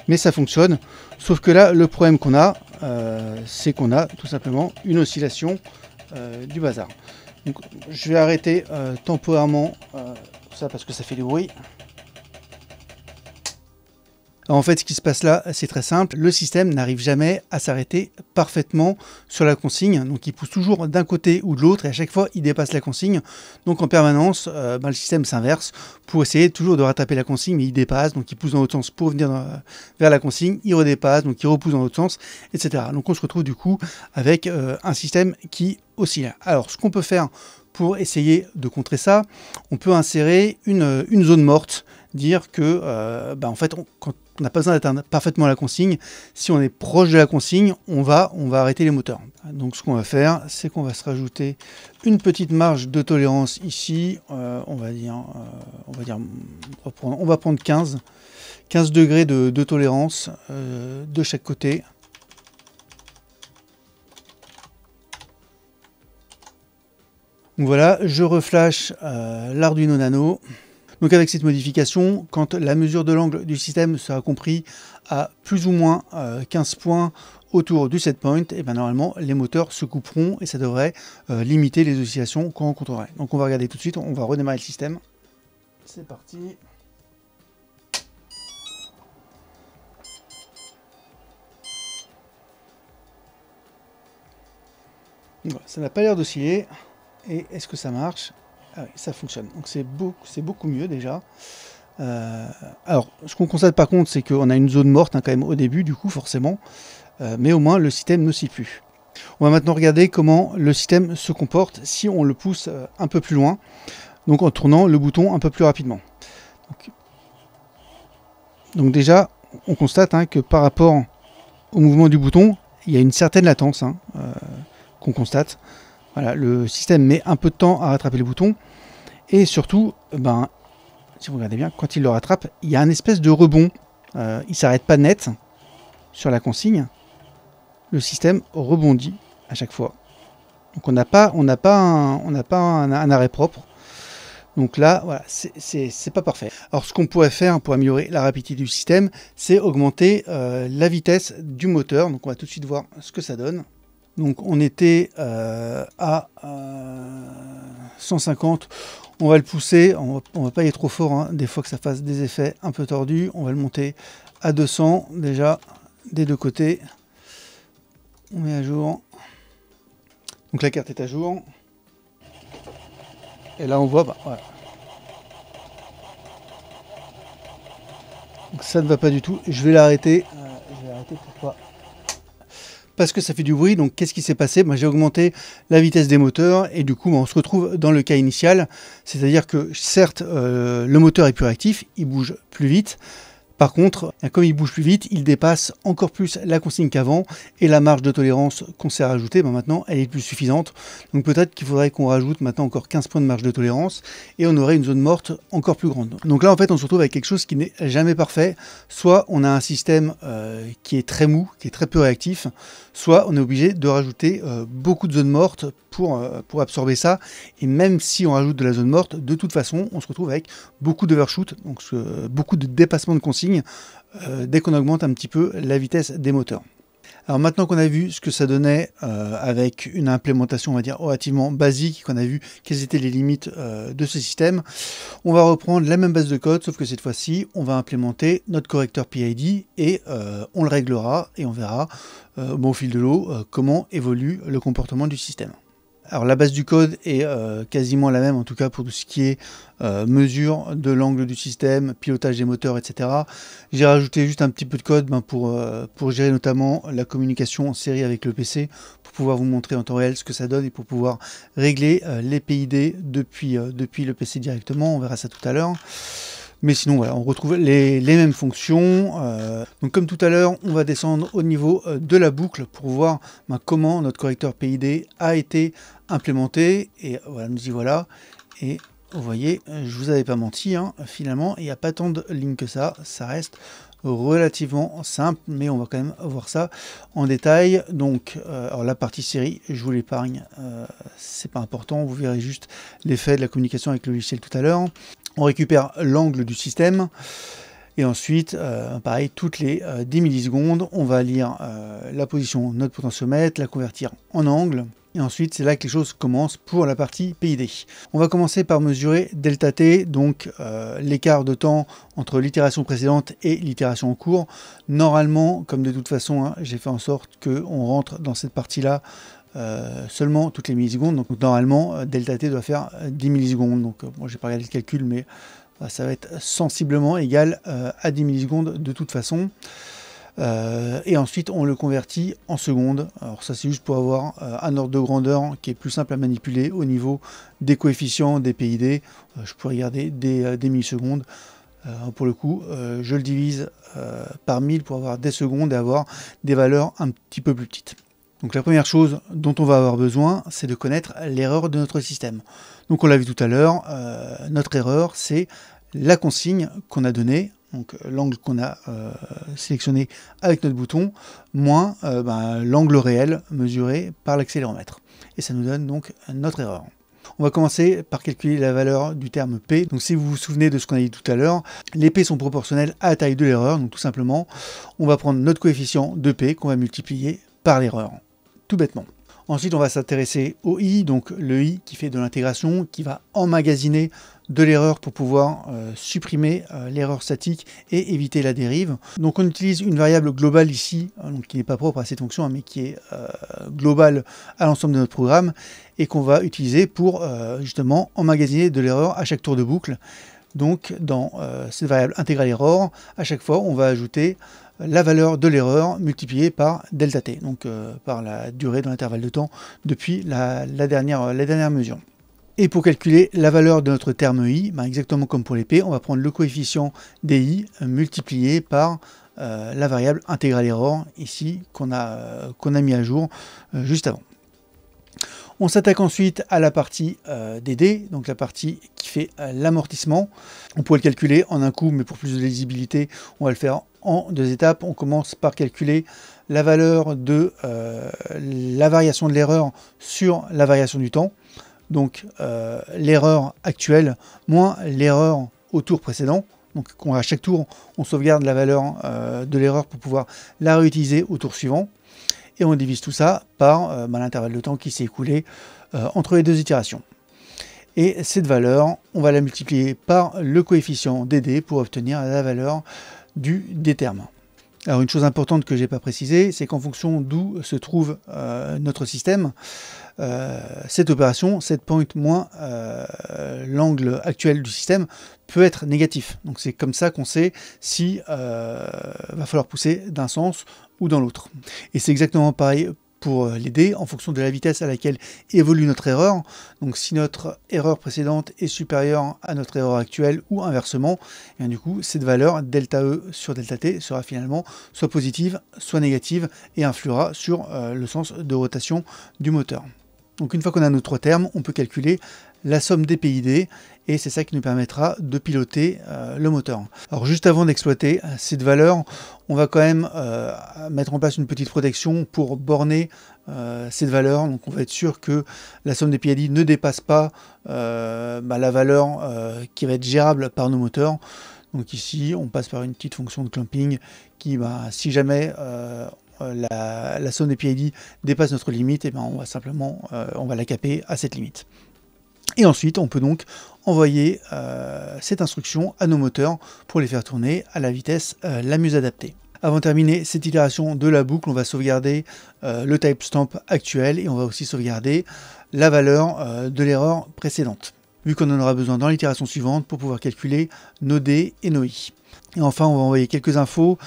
Mais ça fonctionne. Sauf que là, le problème qu'on a, euh, c'est qu'on a tout simplement une oscillation euh, du bazar je vais arrêter euh, temporairement euh, ça parce que ça fait du bruit. En fait, ce qui se passe là, c'est très simple. Le système n'arrive jamais à s'arrêter parfaitement sur la consigne. Donc, il pousse toujours d'un côté ou de l'autre et à chaque fois, il dépasse la consigne. Donc, en permanence, euh, ben, le système s'inverse pour essayer toujours de rattraper la consigne, mais il dépasse. Donc, il pousse dans l'autre sens pour venir euh, vers la consigne. Il redépasse, donc il repousse dans l'autre sens, etc. Donc, on se retrouve du coup avec euh, un système qui oscille. Alors, ce qu'on peut faire pour essayer de contrer ça, on peut insérer une zone morte dire que, euh, bah, en fait, on, n'a pas besoin d'atteindre parfaitement la consigne. Si on est proche de la consigne, on va, on va arrêter les moteurs. Donc ce qu'on va faire, c'est qu'on va se rajouter une petite marge de tolérance ici. Euh, on, va dire, euh, on, va dire, on, va prendre, 15, 15 degrés de, tolérance de chaque côté. Donc voilà, je reflash l'Arduino Nano. Donc avec cette modification, quand la mesure de l'angle du système sera compris à plus ou moins 15 euh, points autour du set point, et eh bien normalement les moteurs se couperont et ça devrait euh, limiter les oscillations qu'on rencontrerait. Donc on va regarder tout de suite, on va redémarrer le système. C'est parti. ça n'a pas l'air d'osciller. Et est-ce que ça marche ah ça fonctionne. Donc c'est beaucoup, beaucoup mieux déjà. Euh, alors, ce qu'on constate par contre, c'est qu'on a une zone morte hein, quand même au début, du coup, forcément. Euh, mais au moins, le système ne s'y plus. On va maintenant regarder comment le système se comporte si on le pousse euh, un peu plus loin. Donc en tournant le bouton un peu plus rapidement. Donc, déjà, on constate hein, que par rapport au mouvement du bouton, il y a une certaine latence hein, qu'on constate le système met un peu de temps à rattraper le bouton. Et surtout, ben, si vous regardez bien, quand il le rattrape, il y a un espèce de rebond. Euh, il ne s'arrête pas net sur la consigne. Le système rebondit à chaque fois. Donc on n'a pas, on pas, un, pas un, arrêt propre. Donc là, voilà, c'est pas parfait. Alors ce qu'on pourrait faire pour améliorer la rapidité du système, c'est augmenter euh, la vitesse du moteur. Donc on va tout de suite voir ce que ça donne. Donc on était euh, à 150. Euh, on va le pousser, on ne va pas y aller trop fort, hein. des fois que ça fasse des effets un peu tordus. On va le monter à 200 déjà des deux côtés. On met à jour. Donc la carte est à jour. Et là on voit, bah, ça ne va pas du tout. Je vais l'arrêter. Euh, je vais l'arrêter pourquoi parce que ça fait du bruit. Donc qu'est-ce qui s'est passé ben, J'ai augmenté la vitesse des moteurs et du coup ben, on se retrouve dans le cas initial. C'est-à-dire que certes euh, le moteur est plus réactif, il bouge plus vite, par contre, comme il bouge plus vite, il dépasse encore plus la consigne qu'avant et la marge de tolérance qu'on s'est rajoutée, ben maintenant elle est plus suffisante. Donc peut-être qu'il faudrait qu'on rajoute maintenant encore 15 points de marge de tolérance et on aurait une zone morte encore plus grande. Donc là en fait on se retrouve avec quelque chose qui n'est jamais parfait. Soit on a un système euh, qui est très mou, qui est très peu réactif, soit on est obligé de rajouter euh, beaucoup de zones mortes pour, euh, pour absorber ça. Et même si on rajoute de la zone morte, de toute façon on se retrouve avec beaucoup d'overshoot, donc beaucoup de dépassement de consigne euh, dès qu'on augmente un petit peu la vitesse des moteurs. Alors maintenant qu'on a vu ce que ça donnait euh, avec une implémentation, on va dire, relativement basique, qu'on a vu quelles étaient les limites euh, de ce système, on va reprendre la même base de code, sauf que cette fois-ci, on va implémenter notre correcteur PID et on le réglera et on verra au fil de l'eau comment évolue le comportement du système. Alors la base du code est euh, quasiment la même, en tout cas pour tout ce qui est euh, mesure de l'angle du système, pilotage des moteurs, etc. J'ai rajouté juste un petit peu de code ben, pour, euh, pour gérer notamment la communication en série avec le PC, pour pouvoir vous montrer en temps réel ce que ça donne et pour pouvoir régler les PID depuis, depuis le PC directement, on verra ça tout à l'heure. Mais sinon, on retrouve les, mêmes fonctions. Euh, donc comme tout à l'heure, on va descendre au niveau euh, de la boucle pour voir ben, comment notre correcteur PID a été implémenté. Et voilà, nous y voilà. Et vous voyez, je vous avais pas menti, hein, finalement, il n'y a pas tant de lignes que ça. Ça reste relativement simple, mais on va quand même voir ça en détail. Donc, euh, la partie série, je vous l'épargne, c'est pas important, vous verrez juste l'effet de la communication avec le logiciel tout à l'heure on récupère l'angle du système. Et ensuite, euh, pareil, toutes les 10 euh, millisecondes, on va lire euh, la position de notre potentiomètre, la convertir en angle. Et ensuite, c'est là que les choses commencent pour la partie PID. On va commencer par mesurer delta t, donc l'écart de temps entre l'itération précédente et l'itération en cours. Normalement, comme de toute façon, hein, j'ai fait en sorte qu'on rentre dans cette partie-là euh, seulement toutes les millisecondes. Donc normalement, euh, delta t doit faire 10 euh, millisecondes. Donc moi, j'ai pas regardé le calcul, mais ça va être sensiblement égal à 10 millisecondes de toute façon. et ensuite, on le convertit en secondes. Alors ça, c'est juste pour avoir un ordre de grandeur qui est plus simple à manipuler au niveau des coefficients, des PID. je pourrais garder des, millisecondes. pour le coup, je le divise par 1000 pour avoir des secondes et avoir des valeurs un petit peu plus petites. Donc la première chose dont on va avoir besoin, c'est de connaître l'erreur de notre système. Donc on l'a vu tout à l'heure, euh, notre erreur, c'est la consigne qu'on a donnée, donc euh, l'angle qu'on a euh, sélectionné avec notre bouton, moins ben, l'angle réel mesuré par l'accéléromètre. Et ça nous donne donc notre erreur. On va commencer par calculer la valeur du terme P. Donc si vous vous souvenez de ce qu'on a dit tout à l'heure, les P sont proportionnels à la taille de l'erreur. Donc tout simplement, on va prendre notre coefficient de P qu'on va multiplier par l'erreur tout bêtement. Ensuite, on va s'intéresser au i, donc le i qui fait de l'intégration, qui va emmagasiner de l'erreur pour pouvoir euh, supprimer euh, l'erreur statique et éviter la dérive. Donc on utilise une variable globale ici, hein, qui n'est pas propre à cette fonction, hein, mais qui est euh, globale à l'ensemble de notre programme, et qu'on va utiliser pour justement emmagasiner de l'erreur à chaque tour de boucle. Donc dans cette variable intégrale erreur, à chaque fois on va ajouter la valeur de l'erreur multipliée par delta t, donc euh, par la durée dans l'intervalle de temps depuis euh, la, dernière, mesure. Et pour calculer la valeur de notre terme i, ben, exactement comme pour les p, on va prendre le coefficient d i euh, multiplié par la variable intégrale erreur ici qu'on a, a mis à jour juste avant. On s'attaque ensuite à la partie euh, des dés, donc la partie qui fait euh, l'amortissement. On pourrait le calculer en un coup, mais pour plus de lisibilité, on va le faire en deux étapes. On commence par calculer la valeur de euh, la variation de l'erreur sur la variation du temps. Donc l'erreur actuelle moins l'erreur au tour précédent. Donc à chaque tour, on sauvegarde la valeur de l'erreur pour pouvoir la réutiliser au tour suivant et on divise tout ça par euh, ben, l'intervalle de temps qui s'est écoulé euh, entre les deux itérations. Et cette valeur, on va la multiplier par le coefficient dd pour obtenir la valeur du terme Alors une chose importante que je n'ai pas précisé, c'est qu'en fonction d'où se trouve euh, notre système, cette opération, cette pointe moins l'angle actuel du système peut être négatif. Donc c'est comme ça qu'on sait si va falloir pousser d'un sens dans l'autre. Et c'est exactement pareil pour euh, les dés en fonction de la vitesse à laquelle évolue notre erreur. Donc si notre erreur précédente est supérieure à notre erreur actuelle ou inversement, et eh du coup cette valeur delta E sur delta T sera finalement soit positive, soit négative et influera sur euh, le sens de rotation du moteur. Donc une fois qu'on a nos trois termes, on peut calculer la somme des PID et c'est ça qui nous permettra de piloter euh, le moteur. Alors juste avant d'exploiter euh, cette valeur, on va quand même euh, mettre en place une petite protection pour borner cette valeur. Donc on va être sûr que la somme des PID ne dépasse pas bah, la valeur qui va être gérable par nos moteurs. Donc ici, on passe par une petite fonction de clamping qui, bah, si jamais la, somme des PID dépasse notre limite, et eh ben on va simplement on va la caper à cette limite. Et ensuite, on peut donc envoyer euh, cette instruction à nos moteurs pour les faire tourner à la vitesse euh, la mieux adaptée. Avant de terminer cette itération de la boucle, on va sauvegarder euh, le timestamp actuel et on va aussi sauvegarder la valeur de l'erreur précédente, vu qu'on en aura besoin dans l'itération suivante pour pouvoir calculer nos D et nos I. Et enfin, on va envoyer quelques infos.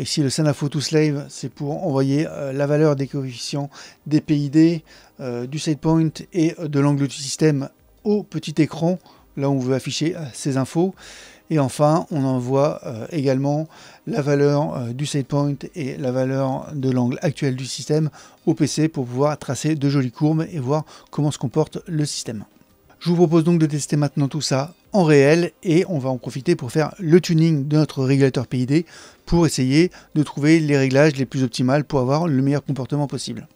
ici, le send to slave, c'est pour envoyer la valeur des coefficients des PID, euh, du point et de l'angle du système au petit écran, là où on veut afficher euh, ces infos. Et enfin, on envoie euh, également la valeur du du point et la valeur de l'angle actuel du système au PC pour pouvoir tracer de jolies courbes et voir comment se comporte le système. Je vous propose donc de tester maintenant tout ça en réel et on va en profiter pour faire le tuning de notre régulateur PID pour essayer de trouver les réglages les plus optimales pour avoir le meilleur comportement possible.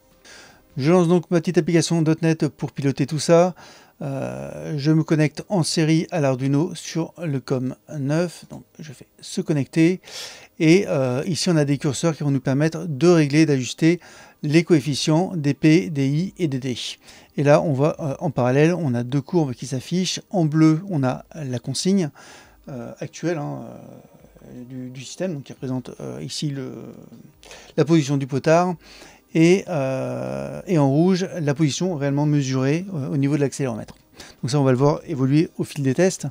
Je lance donc ma petite application .NET pour piloter tout ça. Euh, je me connecte en série à l'Arduino sur le COM 9. Donc je fais se connecter. Et euh, ici on a des curseurs qui vont nous permettre de régler, d'ajuster les coefficients des di et des D. Et là on voit euh, en parallèle, on a deux courbes qui s'affichent. En bleu on a la consigne actuelle. Hein, du, système, donc qui représente ici la position du potard. Euh, et, en rouge la position réellement mesurée euh, au niveau de l'accéléromètre. Donc ça, on va le voir évoluer au fil des tests.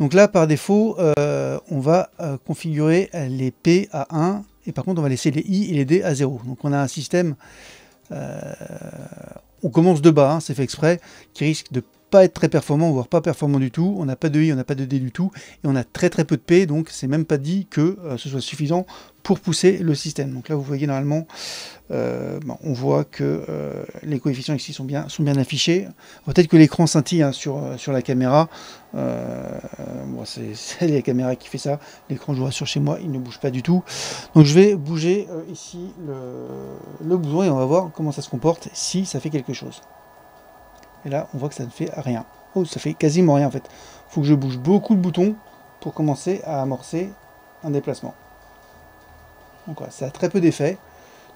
Donc là, par défaut, euh, on va configurer les P à 1 et par contre, on va laisser les I et les D à 0. Donc on a un système, on commence de bas, hein, c'est fait exprès, qui risque de pas être très performant, voire pas performant du tout. On n'a pas de I, on n'a pas de D du tout, et on a très très peu de P, donc c'est même pas dit que euh, ce soit suffisant pour pousser le système. Donc là, vous voyez normalement, euh, on voit que euh, les coefficients ici sont bien, sont bien affichés. Peut-être que l'écran scintille hein, sur, sur la caméra. Moi [laughs] c'est la caméra qui fait ça. L'écran, je sur chez moi, il ne bouge pas du tout. Donc je vais bouger ici le, le bouton et on va voir comment ça se comporte, si ça fait quelque chose. Et là, on voit que ça ne fait rien. Oh, ça fait quasiment rien en fait. Il Faut que je bouge beaucoup de boutons pour commencer à amorcer un déplacement. Donc voilà, ça a très peu d'effet.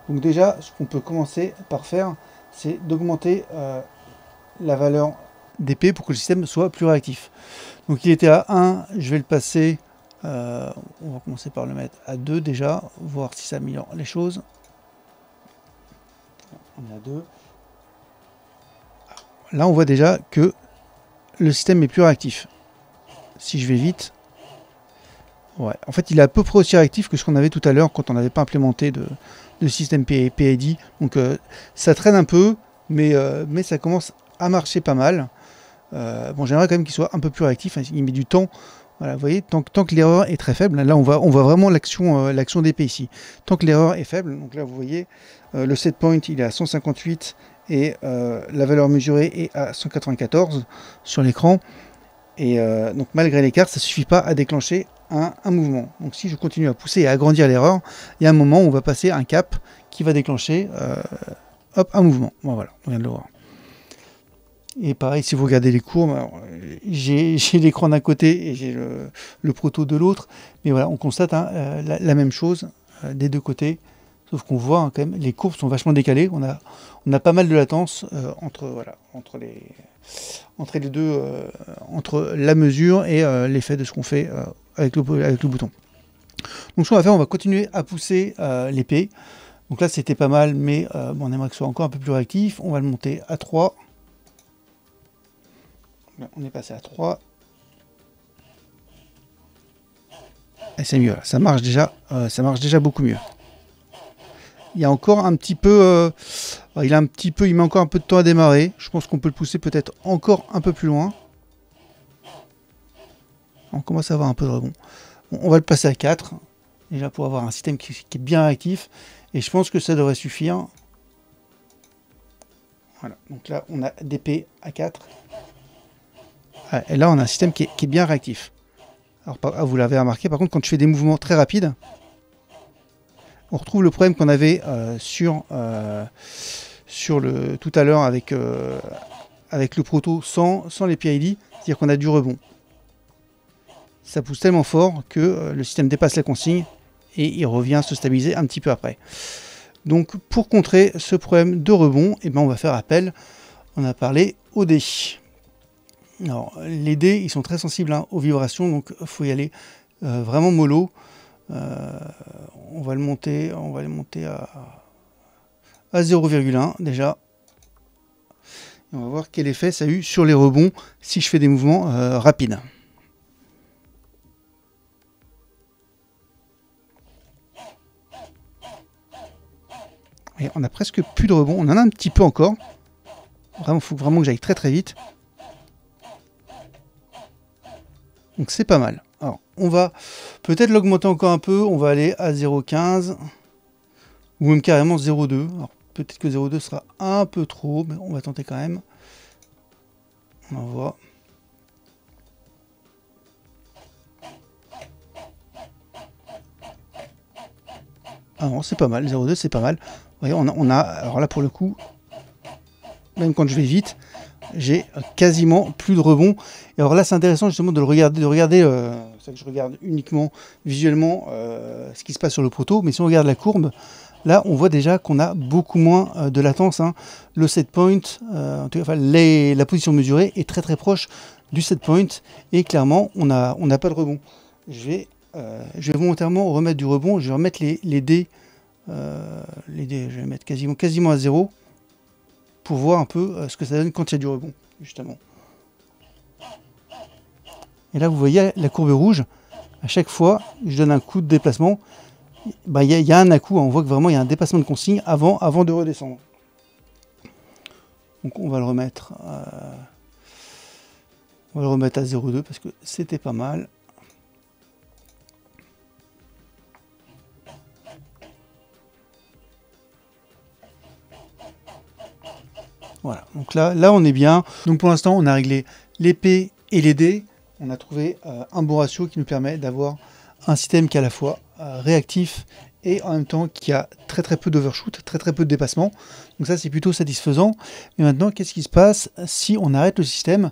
Donc déjà, ce qu'on peut commencer par faire, c'est d'augmenter euh, la valeur d'épée pour que le système soit plus réactif. Donc il était à 1, je vais le passer, euh, on va commencer par le mettre à 2 déjà, voir si ça améliore les choses. On est à 2 là on voit déjà que le système est plus réactif. Si je vais vite, ouais. en fait il est à peu près aussi réactif que ce qu'on avait tout à l'heure quand on n'avait pas implémenté de, système PID. Donc euh, ça traîne un peu, mais, euh, mais ça commence à marcher pas mal. Euh, bon, j'aimerais quand même qu'il soit un peu plus réactif, hein, il met du temps. Voilà, vous voyez, tant, tant que l'erreur est très faible, là on voit, on voit vraiment l'action d'épée ici. Tant que l'erreur est faible, donc là vous voyez, le le point il est à 158, et euh, la valeur mesurée est à 194 sur l'écran. Et euh, donc malgré l'écart, ça suffit pas à déclencher un, mouvement. Donc si je continue à pousser et à agrandir l'erreur, il y a un moment où on va passer un cap qui va déclencher euh, un mouvement. voilà, on vient de le voir. Et pareil, si vous regardez les courbes, [laughs] j'ai l'écran d'un côté et j'ai le, proto de l'autre. Mais voilà, on constate hein, la, même chose des deux côtés Sauf qu'on voit hein, quand même, les courbes sont vachement décalées. On a, on a pas mal de latence euh, entre, voilà, entre, les, entre les deux, euh, entre la mesure et euh, l'effet de ce qu'on fait avec, le, bouton. Donc ce qu'on va faire, on va continuer à pousser l'épée. Donc là c'était pas mal, mais on aimerait que ce soit encore un peu plus réactif. On va le monter à 3. On est passé à 3. Et c'est mieux, ça marche déjà, ça marche déjà beaucoup mieux il y a encore un petit peu, euh, il a un petit peu, il met encore un peu de temps à démarrer. Je pense qu'on peut le pousser peut-être encore un peu plus loin. On commence à avoir un peu de rebond. on va le passer à 4. Déjà pour avoir un système qui, est bien réactif, Et je pense que ça devrait suffire. Voilà, donc là on a DP à 4. Et là on a un système qui est, bien réactif. Alors ah, vous l'avez remarqué, par contre quand je fais des mouvements très rapides, on retrouve le problème qu'on avait euh, sur, euh, sur le, tout à l'heure avec, euh, avec le proto sans, les PID, c'est-à-dire qu'on a du rebond. Ça pousse tellement fort que le système dépasse la consigne et il revient se stabiliser un petit peu après. Donc pour contrer ce problème de rebond, eh ben on va faire appel, on a parlé au dés. les dés, ils sont très sensibles hein, aux vibrations, donc il faut y aller vraiment mollo. Euh, on va le monter, on va le monter à, à 0,1 déjà. Et on va voir quel effet ça a eu sur les rebonds si je fais des mouvements euh, rapides. on a presque plus de rebonds, on en a un petit peu encore. il faut vraiment que j'aille très très vite. Donc c'est pas mal on va peut-être l'augmenter encore un peu. On va aller à 0,15 ou même carrément 0,2. Alors peut-être que 0,2 sera un peu trop, mais on va tenter quand même. On voit. Ah non, c'est pas mal, 0,2 c'est pas mal. voyez, on a, alors là pour le coup, même quand je vais vite, j'ai quasiment plus de rebond. Et alors là, c'est intéressant justement de le regarder, de regarder euh, c'est pour ça que je regarde uniquement visuellement euh, ce qui se passe sur le proto. Mais si on regarde la courbe, là, on voit déjà qu'on a beaucoup moins euh, de latence. Hein. Le set point, euh, en tout cas, la position mesurée est très très proche du set point. Et clairement, on n'a pas de rebond. Je vais, volontairement remettre du rebond. Je vais remettre les, dés. je vais mettre quasiment, quasiment à zéro pour voir un peu ce que ça donne quand il y a du rebond, justement. Et là, vous voyez la courbe rouge, à chaque fois, je donne un coup de déplacement. Bah, il y, a un à-coup, hein. on voit que vraiment il y a un déplacement de consigne avant, avant de redescendre. Donc on va le remettre, à... on le remettre à 0,2 parce que c'était pas mal. Voilà, donc là, là on est bien. Donc pour l'instant, on a réglé l'épée et les dés on a trouvé euh, un bon ratio qui nous permet d'avoir un système qui est à la fois euh, réactif et en même temps qui a très très peu d'overshoot, très très peu de dépassement. Donc ça c'est plutôt satisfaisant. Mais maintenant qu'est-ce qui se passe si on arrête le système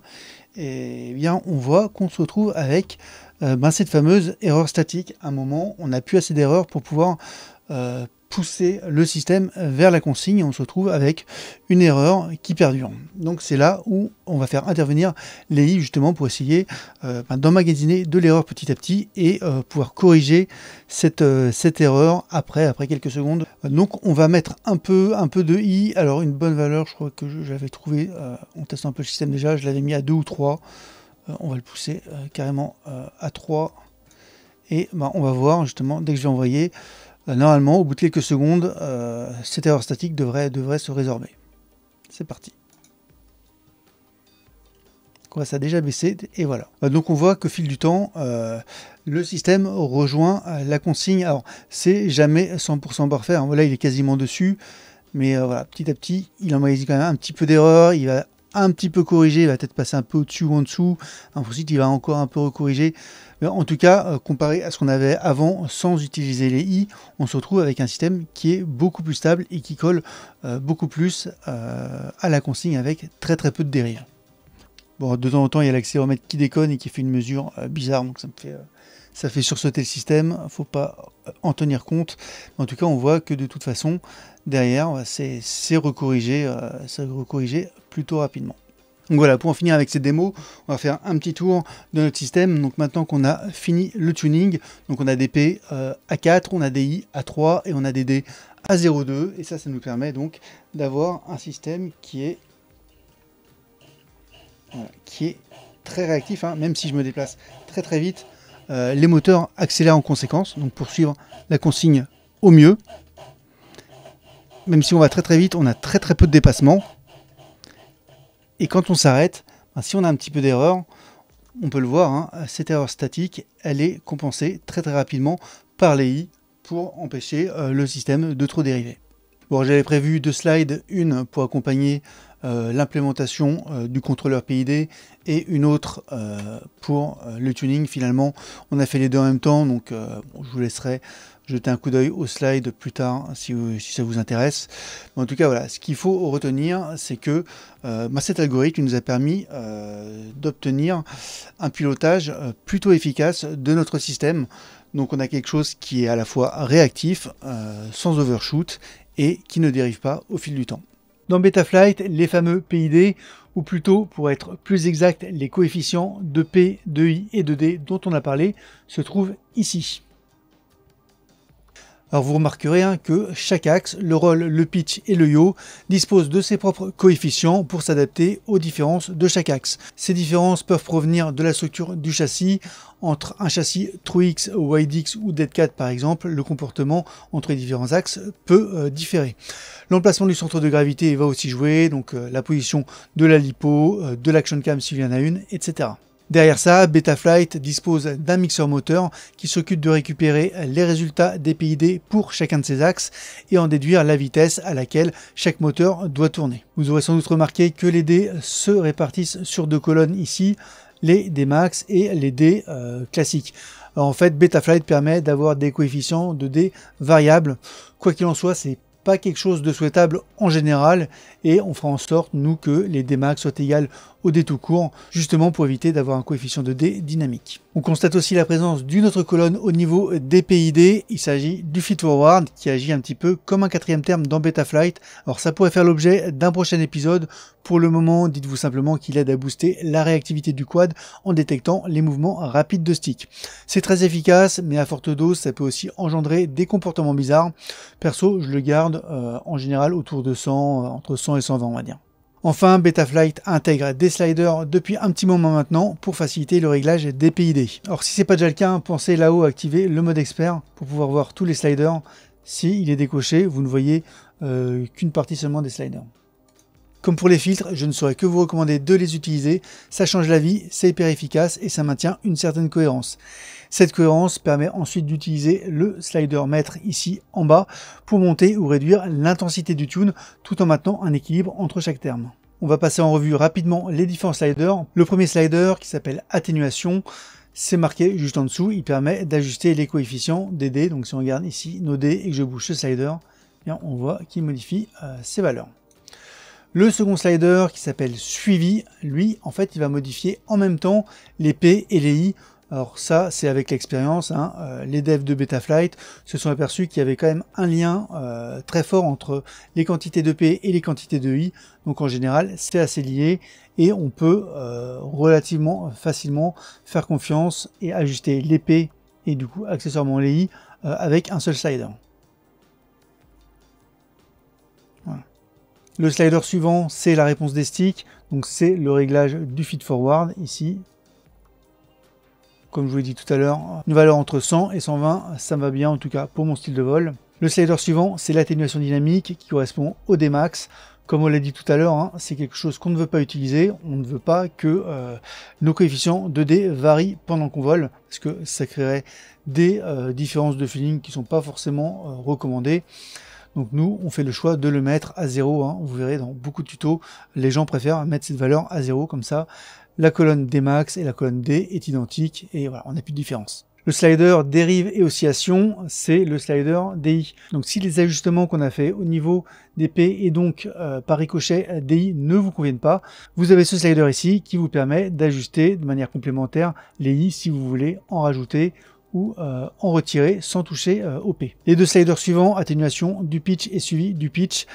Et eh bien on voit qu'on se retrouve avec euh, ben, cette fameuse erreur statique. À un moment on n'a plus assez d'erreurs pour pouvoir pousser le système vers la consigne on se retrouve avec une erreur qui perdure. Donc c'est là où on va faire intervenir les livres justement pour essayer euh, ben, d'emmagasiner de l'erreur petit à petit et euh, pouvoir corriger cette, euh, cette erreur après, après quelques secondes. Donc on va mettre un peu, un peu de i, alors une bonne valeur je crois que j'avais trouvé en testant un peu le système déjà, je l'avais mis à 2 ou 3, on va le pousser carrément à 3 et ben, on va voir justement dès que je vais envoyer euh, normalement, au bout de quelques secondes, euh, cette erreur statique devrait, devrait se résorber. C'est parti. quoi ça a déjà baissé, et voilà. Euh, donc on voit qu'au fil du temps, le système rejoint la consigne. Alors, c'est jamais 100% parfait. Hein. Là, il est quasiment dessus. Mais voilà, petit à petit, il réalise quand même un petit peu d'erreur. Il va un petit peu corriger. Il va peut-être passer un peu au-dessus ou en dessous. Ensuite, il va encore un peu recorriger. Mais en tout cas, euh, comparé à ce qu'on avait avant, sans utiliser les i, on se retrouve avec un système qui est beaucoup plus stable et qui colle euh, beaucoup plus euh, à la consigne avec très très peu de dérives. Bon, de temps en temps, il y a l'accéléromètre qui déconne et qui fait une mesure bizarre, donc ça fait sursauter le système, il ne faut pas en tenir compte. en tout cas, on voit que de toute façon, derrière, c'est recorrigé, recorrigé plutôt rapidement. Donc voilà, pour en finir avec cette démo, on va faire un petit tour de notre système. Donc maintenant qu'on a fini le tuning, donc on a des P à euh, 4 on a des I à 3 et on a des D à 02 Et ça, ça nous permet donc d'avoir un système qui est, qui est très réactif, hein, même si je me déplace très très vite. Euh, les moteurs accélèrent en conséquence, donc pour suivre la consigne au mieux. Même si on va très très vite, on a très très peu de dépassements. Et quand on s'arrête, ben, si on a un petit peu d'erreur, on peut le voir, hein, cette erreur statique, elle est compensée très très rapidement par les i pour empêcher euh, le système de trop dériver. Bon, j'avais prévu deux slides, une pour accompagner euh, l'implémentation euh, du contrôleur PID et une autre pour le tuning. Finalement, on a fait les deux en même temps, donc je vous laisserai Jetez un coup d'œil au slide plus tard si, ça vous intéresse. Mais en tout cas, voilà, ce qu'il faut retenir, c'est que cet euh, algorithme nous a permis euh, d'obtenir un pilotage euh, plutôt efficace de notre système. Donc on a quelque chose qui est à la fois réactif, sans overshoot, et qui ne dérive pas au fil du temps. Dans Betaflight, les fameux PID, ou plutôt, pour être plus exact, les coefficients de P, de I et de D dont on a parlé, se trouvent ici. Alors vous remarquerez hein, que chaque axe, le roll, le pitch et le yaw, dispose de ses propres coefficients pour s'adapter aux différences de chaque axe. Ces différences peuvent provenir de la structure du châssis. Entre un châssis TrueX, WideX ou Deadcat par exemple, le comportement entre les différents axes peut euh, différer. L'emplacement du centre de gravité va aussi jouer, donc euh, la position de la lipo, euh, de l'action cam s'il y en a une, etc. Derrière ça, Betaflight dispose d'un mixeur moteur qui s'occupe de récupérer les résultats des PID pour chacun de ses axes et en déduire la vitesse à laquelle chaque moteur doit tourner. Vous aurez sans doute remarqué que les dés se répartissent sur deux colonnes ici, les dés max et les dés euh, classiques. en fait, Betaflight permet d'avoir des coefficients de dés variables. Quoi qu'il en soit, c'est pas quelque chose de souhaitable en général et on fera en sorte nous que les dés max soient égales au dé tout court, justement pour éviter d'avoir un coefficient de dé dynamique. On constate aussi la présence d'une autre colonne au niveau des PID, il s'agit du Fit forward qui agit un petit peu comme un quatrième terme dans Betaflight, alors ça pourrait faire l'objet d'un prochain épisode, pour le moment dites-vous simplement qu'il aide à booster la réactivité du quad en détectant les mouvements rapides de stick. C'est très efficace mais à forte dose ça peut aussi engendrer des comportements bizarres, perso je le garde euh, en général autour de 100, euh, entre 100 et 120 on va dire. Enfin, Betaflight intègre des sliders depuis un petit moment maintenant pour faciliter le réglage des PID. Or, si c'est pas déjà le cas, pensez là-haut à activer le mode expert pour pouvoir voir tous les sliders. Si il est décoché, vous ne voyez euh, qu'une partie seulement des sliders. Comme pour les filtres, je ne saurais que vous recommander de les utiliser. Ça change la vie, c'est hyper efficace et ça maintient une certaine cohérence. Cette cohérence permet ensuite d'utiliser le slider maître ici en bas pour monter ou réduire l'intensité du tune tout en maintenant un équilibre entre chaque terme. On va passer en revue rapidement les différents sliders. Le premier slider qui s'appelle atténuation, c'est marqué juste en dessous, il permet d'ajuster les coefficients des dés. Donc si on regarde ici nos dés et que je bouge ce slider, eh on voit qu'il modifie euh, ses valeurs. Le second slider qui s'appelle suivi, lui, en fait, il va modifier en même temps les P et les I alors ça, c'est avec l'expérience. Hein. Euh, les devs de Betaflight se sont aperçus qu'il y avait quand même un lien euh, très fort entre les quantités de P et les quantités de I. Donc en général, c'est assez lié et on peut euh, relativement facilement faire confiance et ajuster les P et du coup accessoirement les I avec un seul slider. Le slider suivant, c'est la réponse des sticks. Donc c'est le réglage du feedforward forward ici comme je vous l'ai dit tout à l'heure, une valeur entre 100 et 120, ça me va bien en tout cas pour mon style de vol. Le slider suivant, c'est l'atténuation dynamique qui correspond au Dmax. Comme on l'a dit tout à l'heure, hein, c'est quelque chose qu'on ne veut pas utiliser. On ne veut pas que euh, nos coefficients de D varient pendant qu'on vole, parce que ça créerait des euh, différences de feeling qui ne sont pas forcément euh, recommandées. Donc nous, on fait le choix de le mettre à zéro. Hein. Vous verrez dans beaucoup de tutos, les gens préfèrent mettre cette valeur à zéro comme ça la colonne Dmax et la colonne D est identique et voilà, on n'a plus de différence. Le slider dérive et oscillation, c'est le slider DI. Donc si les ajustements qu'on a fait au niveau des P et donc euh, par ricochet DI ne vous conviennent pas, vous avez ce slider ici qui vous permet d'ajuster de manière complémentaire les I si vous voulez en rajouter ou euh, en retirer sans toucher euh, au P. Les deux sliders suivants, atténuation du pitch et suivi du pitch,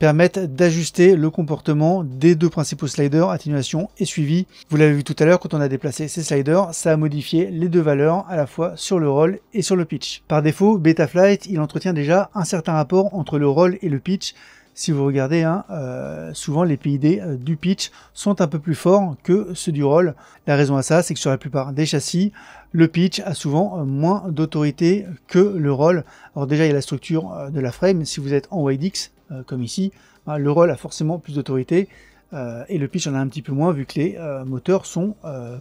permettent d'ajuster le comportement des deux principaux sliders, atténuation et suivi. Vous l'avez vu tout à l'heure, quand on a déplacé ces sliders, ça a modifié les deux valeurs à la fois sur le roll et sur le pitch. Par défaut, Betaflight, il entretient déjà un certain rapport entre le roll et le pitch, si vous regardez, hein, euh, souvent les PID euh, du pitch sont un peu plus forts que ceux du roll. La raison à ça, c'est que sur la plupart des châssis, le pitch a souvent euh, moins d'autorité que le roll. Alors déjà, il y a la structure de la frame. Si vous êtes en YDX, euh, comme ici, hein, le roll a forcément plus d'autorité euh, et le pitch en a un petit peu moins vu que les euh, moteurs sont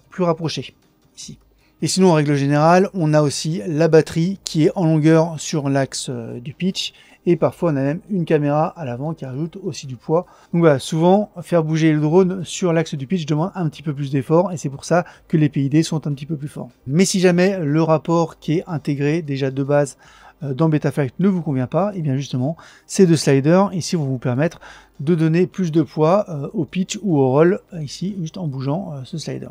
plus rapprochés ici. Et sinon, en règle générale, on a aussi la batterie qui est en longueur sur l'axe du pitch. Et parfois, on a même une caméra à l'avant qui rajoute aussi du poids. Donc voilà, souvent, faire bouger le drone sur l'axe du pitch demande un petit peu plus d'effort. Et c'est pour ça que les PID sont un petit peu plus forts. Mais si jamais le rapport qui est intégré déjà de base euh, dans Betaflight ne vous convient pas, et eh bien justement, ces deux sliders ici vont vous permettre de donner plus de poids euh, au pitch ou au roll euh, ici, juste en bougeant ce slider.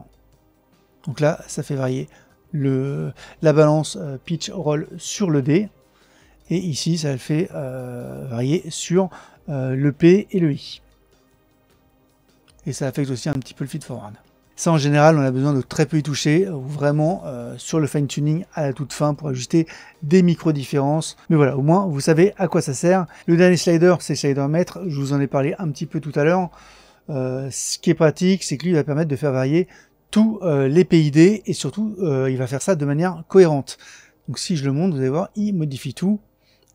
Donc là, ça fait varier le, la balance pitch roll sur le D et ici, ça le fait varier sur le P et le I. Et ça affecte aussi un petit peu le feedforward ça, en général, on a besoin de très peu y toucher, euh, vraiment euh, sur le fine-tuning à la toute fin pour ajuster des micro-différences. Mais voilà, au moins, vous savez à quoi ça sert. Le dernier slider, c'est le slider maître. Je vous en ai parlé un petit peu tout à l'heure. Euh, ce qui est pratique, c'est que lui, va permettre de faire varier tous les PID et surtout, il va faire ça de manière cohérente. Donc si je le montre, vous allez voir, il modifie tout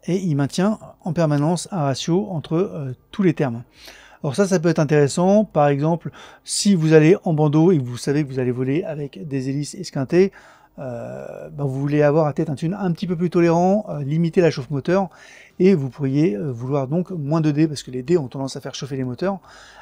et il maintient en permanence un ratio entre tous les termes. Alors ça, ça peut être intéressant. Par exemple, si vous allez en bandeau et que vous savez que vous allez voler avec des hélices esquintées, euh, ben, vous voulez avoir à tête un tune un petit peu plus tolérant, euh, limiter la chauffe moteur, et vous pourriez euh, vouloir donc moins de dés, parce que les dés ont tendance à faire chauffer les moteurs.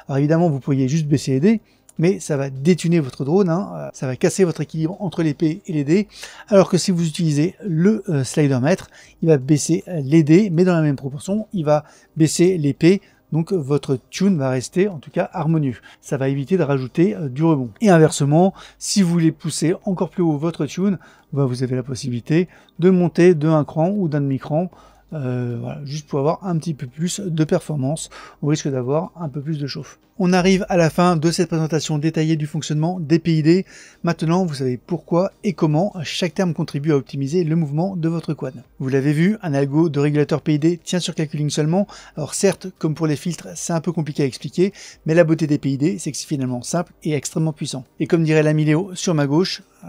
Alors évidemment, vous pourriez juste baisser les dés, mais ça va détuner votre drone, hein, ça va casser votre équilibre entre l'épée et les dés, alors que si vous utilisez le slider mètre il va baisser les dés, mais dans la même proportion, il va baisser l'épée donc euh, votre tune va rester en tout cas harmonieux. Ça va éviter de rajouter euh, du rebond. Et inversement, si vous voulez pousser encore plus haut votre tune, bah, vous avez la possibilité de monter de un cran ou d'un demi-cran euh, juste pour avoir un petit peu plus de performance, au risque d'avoir un peu plus de chauffe. On arrive à la fin de cette présentation détaillée du fonctionnement des PID. Maintenant, vous savez pourquoi et comment chaque terme contribue à optimiser le mouvement de votre quad. Vous l'avez vu, un algo de régulateur PID tient sur Calculing seulement. Alors certes, comme pour les filtres, c'est un peu compliqué à expliquer, mais la beauté des PID, c'est que c'est finalement simple et extrêmement puissant. Et comme dirait la Léo sur ma gauche, euh,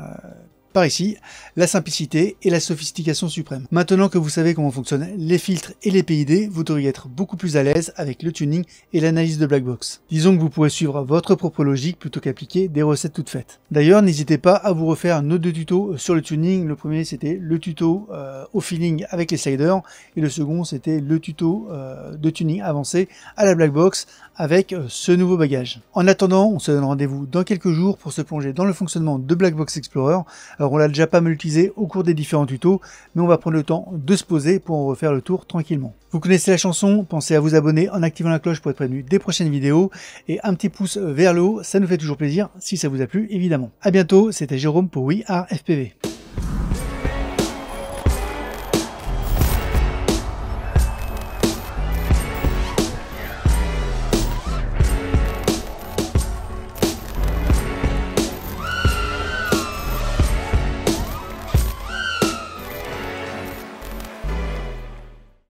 par ici, la simplicité et la sophistication suprême. Maintenant que vous savez comment fonctionnent les filtres et les PID, vous devriez être beaucoup plus à l'aise avec le tuning et l'analyse de black box. Disons que vous pourrez suivre votre propre logique plutôt qu'appliquer des recettes toutes faites. D'ailleurs, n'hésitez pas à vous refaire nos deux tutos sur le tuning. Le premier c'était le tuto euh, au feeling avec les sliders et le second c'était le tuto euh, de tuning avancé à la black box avec euh, ce nouveau bagage. En attendant, on se donne rendez-vous dans quelques jours pour se plonger dans le fonctionnement de Black Box Explorer. Alors on l'a déjà pas mal utilisé au cours des différents tutos, mais on va prendre le temps de se poser pour en refaire le tour tranquillement. Vous connaissez la chanson, pensez à vous abonner en activant la cloche pour être prévenu des prochaines vidéos, et un petit pouce euh, vers le haut, ça nous fait toujours plaisir, si ça vous a plu évidemment. A bientôt, c'était Jérôme pour We FPV.